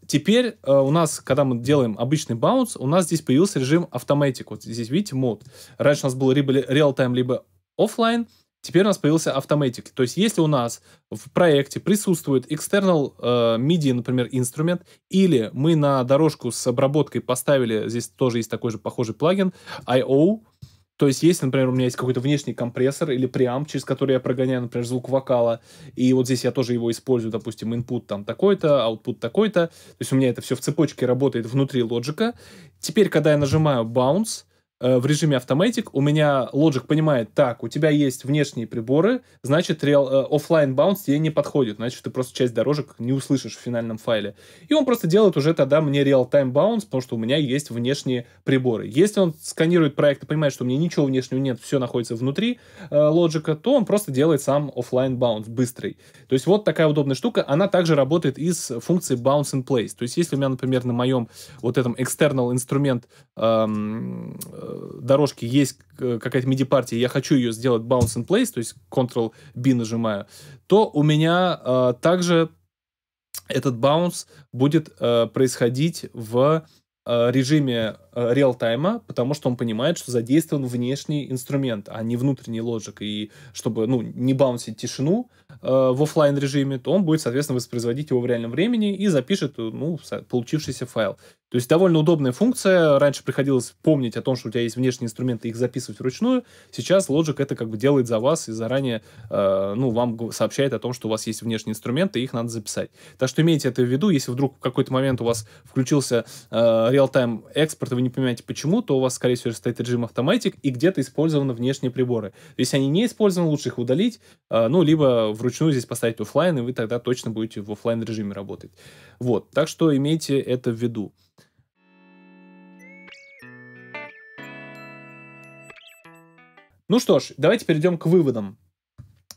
Теперь э, у нас, когда мы делаем обычный баунс, у нас здесь появился режим автоматик. Вот здесь видите мод. Раньше у нас был либо реал-тайм, либо офлайн. Теперь у нас появился автоматик, То есть, если у нас в проекте присутствует external э, MIDI, например, инструмент, или мы на дорожку с обработкой поставили, здесь тоже есть такой же похожий плагин, I.O., то есть, если, например, у меня есть какой-то внешний компрессор или преамп, через который я прогоняю, например, звук вокала, и вот здесь я тоже его использую, допустим, input там такой-то, output такой-то, то есть у меня это все в цепочке работает внутри лоджика. Теперь, когда я нажимаю bounce, Э, в режиме автоматик у меня Logic понимает, так, у тебя есть внешние приборы, значит, real, offline bounce тебе не подходит, значит, ты просто часть дорожек не услышишь в финальном файле. И он просто делает уже тогда мне real-time bounce, потому что у меня есть внешние приборы. Если он сканирует проект и понимает, что у меня ничего внешнего нет, все находится внутри э, Logic, то он просто делает сам offline bounce, быстрый. То есть вот такая удобная штука, она также работает из функции bounce in place. То есть если у меня, например, на моем вот этом external инструмент эм, дорожке есть э, какая-то MIDI-партия, я хочу ее сделать bounce and place, то есть Ctrl-B нажимаю, то у меня э, также этот bounce будет э, происходить в э, режиме э, реал-тайма, потому что он понимает, что задействован внешний инструмент, а не внутренний ложик. И чтобы ну, не баунсить тишину, Э, в офлайн режиме, то он будет, соответственно, воспроизводить его в реальном времени и запишет ну, получившийся файл. То есть довольно удобная функция. Раньше приходилось помнить о том, что у тебя есть внешние инструменты, их записывать вручную. Сейчас Logic это как бы делает за вас и заранее э, ну, вам сообщает о том, что у вас есть внешние инструменты, и их надо записать. Так что имейте это в виду. Если вдруг в какой-то момент у вас включился э, real-time экспорт, и вы не понимаете почему, то у вас, скорее всего, стоит режим автоматик и где-то использованы внешние приборы. Если они не использованы, лучше их удалить, э, ну, либо вручную здесь поставить офлайн, и вы тогда точно будете в офлайн режиме работать. Вот, так что имейте это в виду. Ну что ж, давайте перейдем к выводам.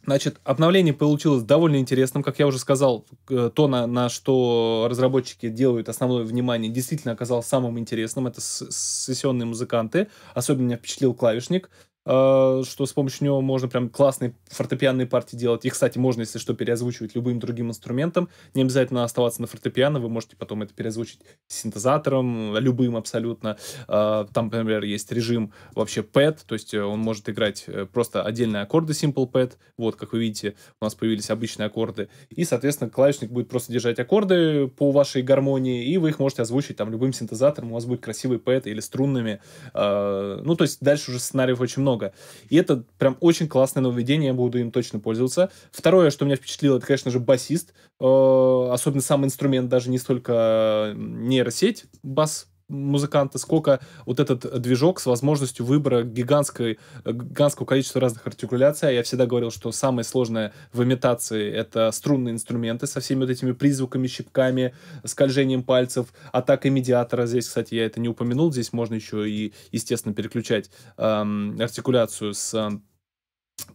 Значит, обновление получилось довольно интересным, как я уже сказал, э, то, на, на что разработчики делают основное внимание, действительно оказалось самым интересным. Это сессионные музыканты, особенно меня впечатлил клавишник. Э, что с помощью него можно прям классные фортепианные партии делать. И, кстати, можно, если что, переозвучивать любым другим инструментом. Не обязательно оставаться на фортепиано, вы можете потом это переозвучить синтезатором, любым абсолютно. Э, там, например, есть режим вообще pad, то есть э, он может играть просто отдельные аккорды simple pad. Вот, как вы видите, у нас появились обычные аккорды. И, соответственно, клавишник будет просто держать аккорды по вашей гармонии, и вы их можете озвучить там любым синтезатором, у вас будет красивый pad или струнными. Ну, то есть дальше уже сценариев очень много много. И это прям очень классное нововведение, я буду им точно пользоваться. Второе, что меня впечатлило, это, конечно же, басист. Э, особенно сам инструмент, даже не столько э, нейросеть, бас музыканта, сколько вот этот движок с возможностью выбора гигантской, э, гигантского количества разных артикуляций. А я всегда говорил, что самое сложное в имитации — это струнные инструменты со всеми вот этими призвуками, щипками, скольжением пальцев, атакой медиатора. Здесь, кстати, я это не упомянул. Здесь можно еще и, естественно, переключать эм, артикуляцию с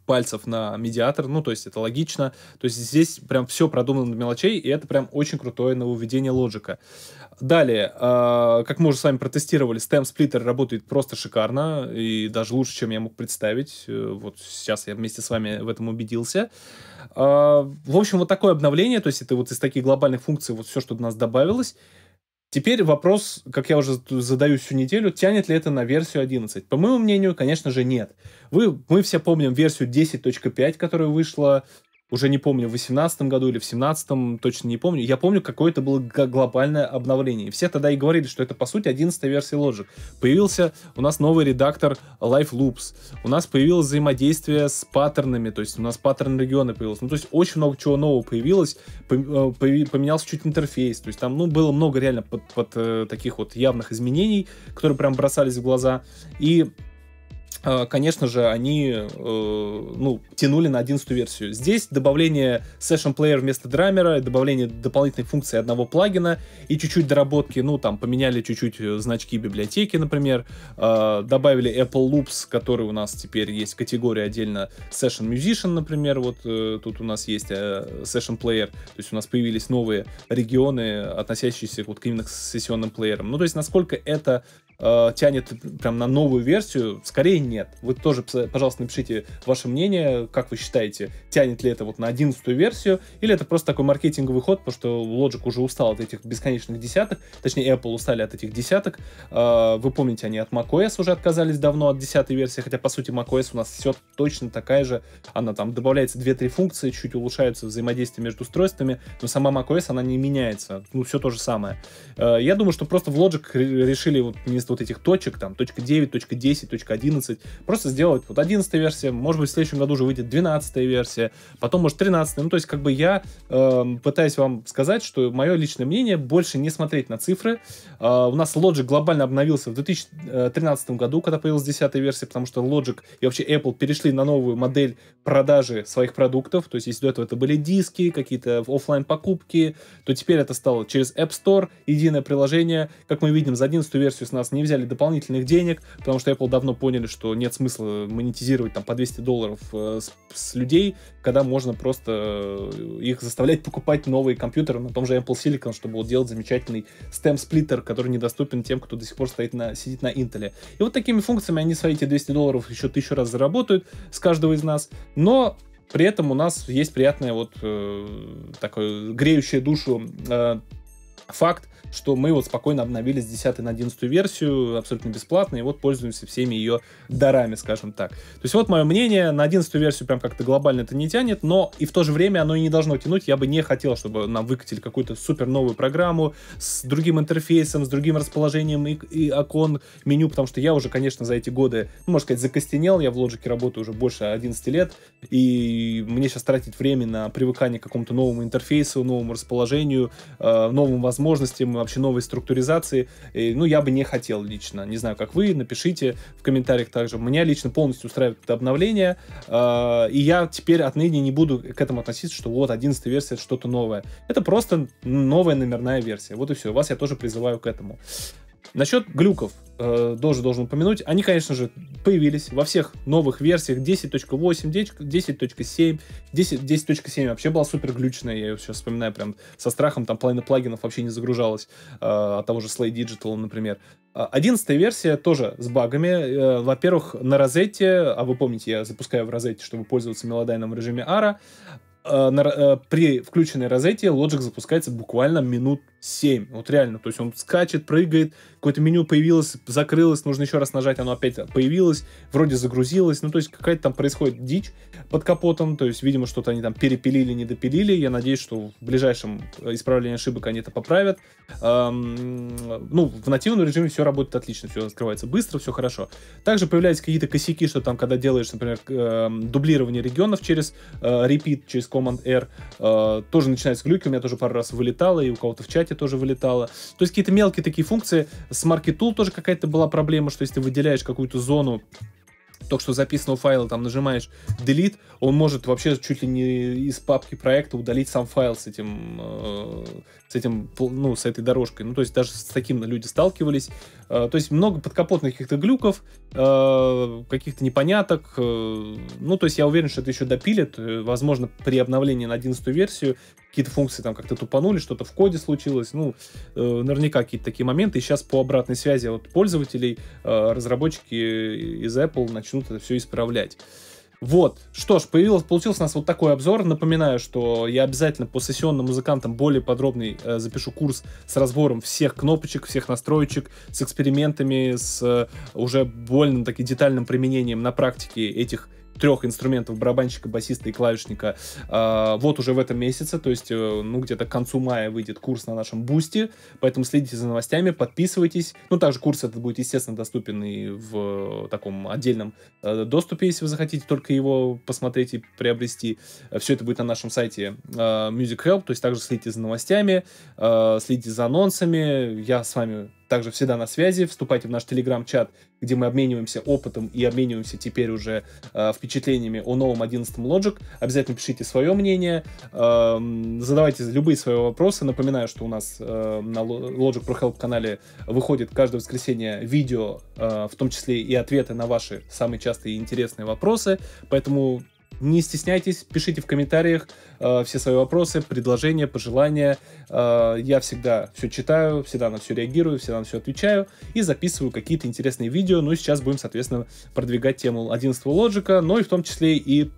пальцев на медиатор, ну, то есть это логично, то есть здесь прям все продумано до мелочей, и это прям очень крутое нововведение лоджика. Далее, э, как мы уже с вами протестировали, стем Splitter работает просто шикарно, и даже лучше, чем я мог представить, э, вот сейчас я вместе с вами в этом убедился. Э, в общем, вот такое обновление, то есть это вот из таких глобальных функций вот все, что у нас добавилось, Теперь вопрос, как я уже задаю всю неделю, тянет ли это на версию 11? По моему мнению, конечно же, нет. Вы, мы все помним версию 10.5, которая вышла уже не помню, в 18 году или в 17 точно не помню, я помню, какое это было глобальное обновление. все тогда и говорили, что это, по сути, 11 версия Logic. Появился у нас новый редактор Life Loops, у нас появилось взаимодействие с паттернами, то есть у нас паттерн региона появился. Ну, то есть очень много чего нового появилось, э, поменялся чуть интерфейс, то есть там, ну, было много реально под, под э, таких вот явных изменений, которые прям бросались в глаза. И а, конечно же, они э, ну, тянули на 11 версию. Здесь добавление Session Player вместо драмера, добавление дополнительной функции одного плагина и чуть-чуть доработки, ну, там, поменяли чуть-чуть э, значки библиотеки, например, а, добавили Apple Loops, который у нас теперь есть категория отдельно Session Musician, например, вот э, тут у нас есть Session Player, то есть у нас появились новые регионы, относящиеся вот именно к сессионным плеерам. Ну, то есть, насколько это э, тянет прям на новую версию, скорее нет. Вы тоже, пожалуйста, напишите ваше мнение, как вы считаете, тянет ли это вот на одиннадцатую версию, или это просто такой маркетинговый ход, потому что Logic уже устал от этих бесконечных десяток, точнее Apple устали от этих десяток. Э, вы помните, они от macOS уже отказались давно от десятой версии, хотя, по сути, macOS у нас все точно такая же. Она там добавляется 2-3 функции, чуть улучшаются взаимодействие между устройствами, но сама macOS, она не меняется. Ну, все то же самое. Э, я думаю, что просто в Logic решили вот не вместо вот этих точек, там, точка 9, точка 10, точка 11, просто сделать вот 11 версия, может быть, в следующем году уже выйдет 12 версия, потом, может, 13 ну, то есть, как бы я э, пытаюсь вам сказать, что мое личное мнение больше не смотреть на цифры, э, у нас Logic глобально обновился в 2013 году, когда появилась 10 версия, потому что Logic и вообще Apple перешли на новую модель продажи своих продуктов, то есть, если до этого это были диски, какие-то офлайн покупки то теперь это стало через App Store, единое приложение, как мы видим, за 11 версию с нас не не взяли дополнительных денег, потому что Apple давно поняли, что нет смысла монетизировать там по 200 долларов э, с, с людей, когда можно просто э, их заставлять покупать новые компьютеры на том же Apple Silicon, чтобы вот делать замечательный STEM Splitter, который недоступен тем, кто до сих пор стоит на, сидит на Intel. И вот такими функциями они свои эти 200 долларов еще тысячу раз заработают с каждого из нас, но при этом у нас есть приятная вот э, такое греющее душу э, факт, что мы вот спокойно обновили с 10 на 11 версию, абсолютно бесплатно, и вот пользуемся всеми ее дарами, скажем так. То есть вот мое мнение, на 11 версию прям как-то глобально это не тянет, но и в то же время оно и не должно тянуть, я бы не хотел, чтобы нам выкатили какую-то супер новую программу с другим интерфейсом, с другим расположением и, и окон, меню, потому что я уже, конечно, за эти годы, ну, можно сказать, закостенел, я в лоджике работаю уже больше 11 лет, и мне сейчас тратить время на привыкание к какому-то новому интерфейсу, новому расположению, э, новым возможностям, вообще новой структуризации, и, ну, я бы не хотел лично. Не знаю, как вы, напишите в комментариях также. Меня лично полностью устраивает это обновление, э, и я теперь отныне не буду к этому относиться, что вот 11 версия это что-то новое. Это просто новая номерная версия. Вот и все. Вас я тоже призываю к этому. Насчет глюков э, тоже должен упомянуть. Они, конечно же, появились во всех новых версиях 10.8, 10.7. 10.7 вообще была супер глючная, я ее сейчас вспоминаю прям со страхом, там половина плагинов вообще не загружалась, э, от того же Slay Digital, например. Э, одиннадцатая версия тоже с багами. Э, во-первых, на розетте, а вы помните, я запускаю в розетте, чтобы пользоваться мелодайном в режиме ARA, при включенной розетте Logic запускается буквально минут 7. Вот реально, то есть он скачет, прыгает, какое-то меню появилось, закрылось, нужно еще раз нажать, оно опять появилось, вроде загрузилось, ну то есть какая-то там происходит дичь под капотом, то есть, видимо, что-то они там перепилили, не допилили, я надеюсь, что в ближайшем э, исправлении ошибок они это поправят. Эм, ну, в нативном режиме все работает отлично, все открывается быстро, все хорошо. Также появляются какие-то косяки, что там, когда делаешь, например, э, дублирование регионов через э, repeat, через Command-R, э, тоже начинаются глюки, у меня тоже пару раз вылетало, и у кого-то в чате кстати, тоже вылетало. То есть какие-то мелкие такие функции. С MarketTool тоже какая-то была проблема, что если ты выделяешь какую-то зону только что записанного файла, там нажимаешь delete, он может вообще чуть ли не из папки проекта удалить сам файл с этим э, с этим, ну, с этой дорожкой. Ну, то есть даже с таким люди сталкивались. А, то есть много подкапотных каких-то глюков, а, каких-то непоняток. А, ну, то есть я уверен, что это еще допилит э, Возможно, при обновлении на 11 версию какие-то функции там как-то тупанули, что-то в коде случилось. Ну, э, наверняка какие-то такие моменты. И сейчас по обратной связи от пользователей разработчики из Apple начнут это все исправлять. Вот. Что ж, появился получился у нас вот такой обзор. Напоминаю, что я обязательно по сессионным музыкантам более подробный э, запишу курс с разбором всех кнопочек, всех настроечек, с экспериментами, с э, уже больным таким детальным применением на практике этих трех инструментов барабанщика, басиста и клавишника э, вот уже в этом месяце, то есть, э, ну, где-то к концу мая выйдет курс на нашем бусте, поэтому следите за новостями, подписывайтесь. Ну, также курс этот будет, естественно, доступен и в э, таком отдельном э, доступе, если вы захотите только его посмотреть и приобрести. Все это будет на нашем сайте э, Music Help, то есть также следите за новостями, э, следите за анонсами. Я с вами также всегда на связи. Вступайте в наш телеграм-чат, где мы обмениваемся опытом и обмениваемся теперь уже э, впечатлениями о новом 11 Logic. Обязательно пишите свое мнение, э, задавайте любые свои вопросы. Напоминаю, что у нас э, на Logic Pro Help канале выходит каждое воскресенье видео, э, в том числе и ответы на ваши самые частые и интересные вопросы. Поэтому не стесняйтесь, пишите в комментариях э, все свои вопросы, предложения, пожелания. Э, я всегда все читаю, всегда на все реагирую, всегда на все отвечаю и записываю какие-то интересные видео. Ну и сейчас будем, соответственно, продвигать тему 11 лоджика, но и в том числе и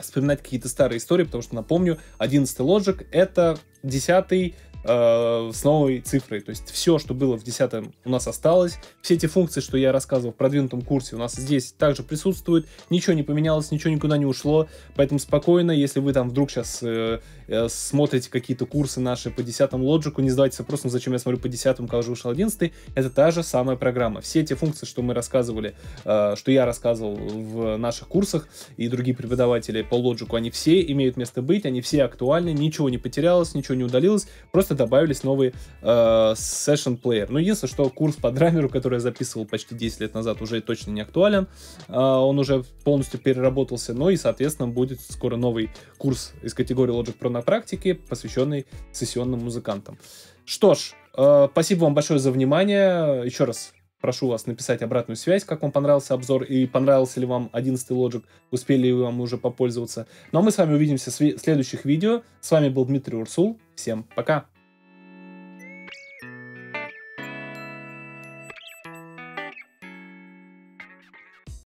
вспоминать какие-то старые истории, потому что, напомню, 11 ложек — это 10 Э, с новой цифрой. То есть все, что было в 10 у нас осталось. Все эти функции, что я рассказывал в продвинутом курсе, у нас здесь также присутствуют. Ничего не поменялось, ничего никуда не ушло. Поэтому спокойно, если вы там вдруг сейчас э, э, смотрите какие-то курсы наши по 10 лоджику, не задавайтесь вопросом, зачем я смотрю по 10, когда уже вышел 11. Это та же самая программа. Все эти функции, что мы рассказывали, э, что я рассказывал в наших курсах и другие преподаватели по лоджику, они все имеют место быть, они все актуальны, ничего не потерялось, ничего не удалилось. Просто просто добавились новый э, session player. Ну, единственное, что курс по драмеру, который я записывал почти 10 лет назад, уже точно не актуален. Э, он уже полностью переработался, но и, соответственно, будет скоро новый курс из категории Logic Pro на практике, посвященный сессионным музыкантам. Что ж, э, спасибо вам большое за внимание. Еще раз прошу вас написать обратную связь, как вам понравился обзор и понравился ли вам 11 Logic, успели ли вы вам уже попользоваться. Ну а мы с вами увидимся в следующих видео. С вами был Дмитрий Урсул. Всем пока!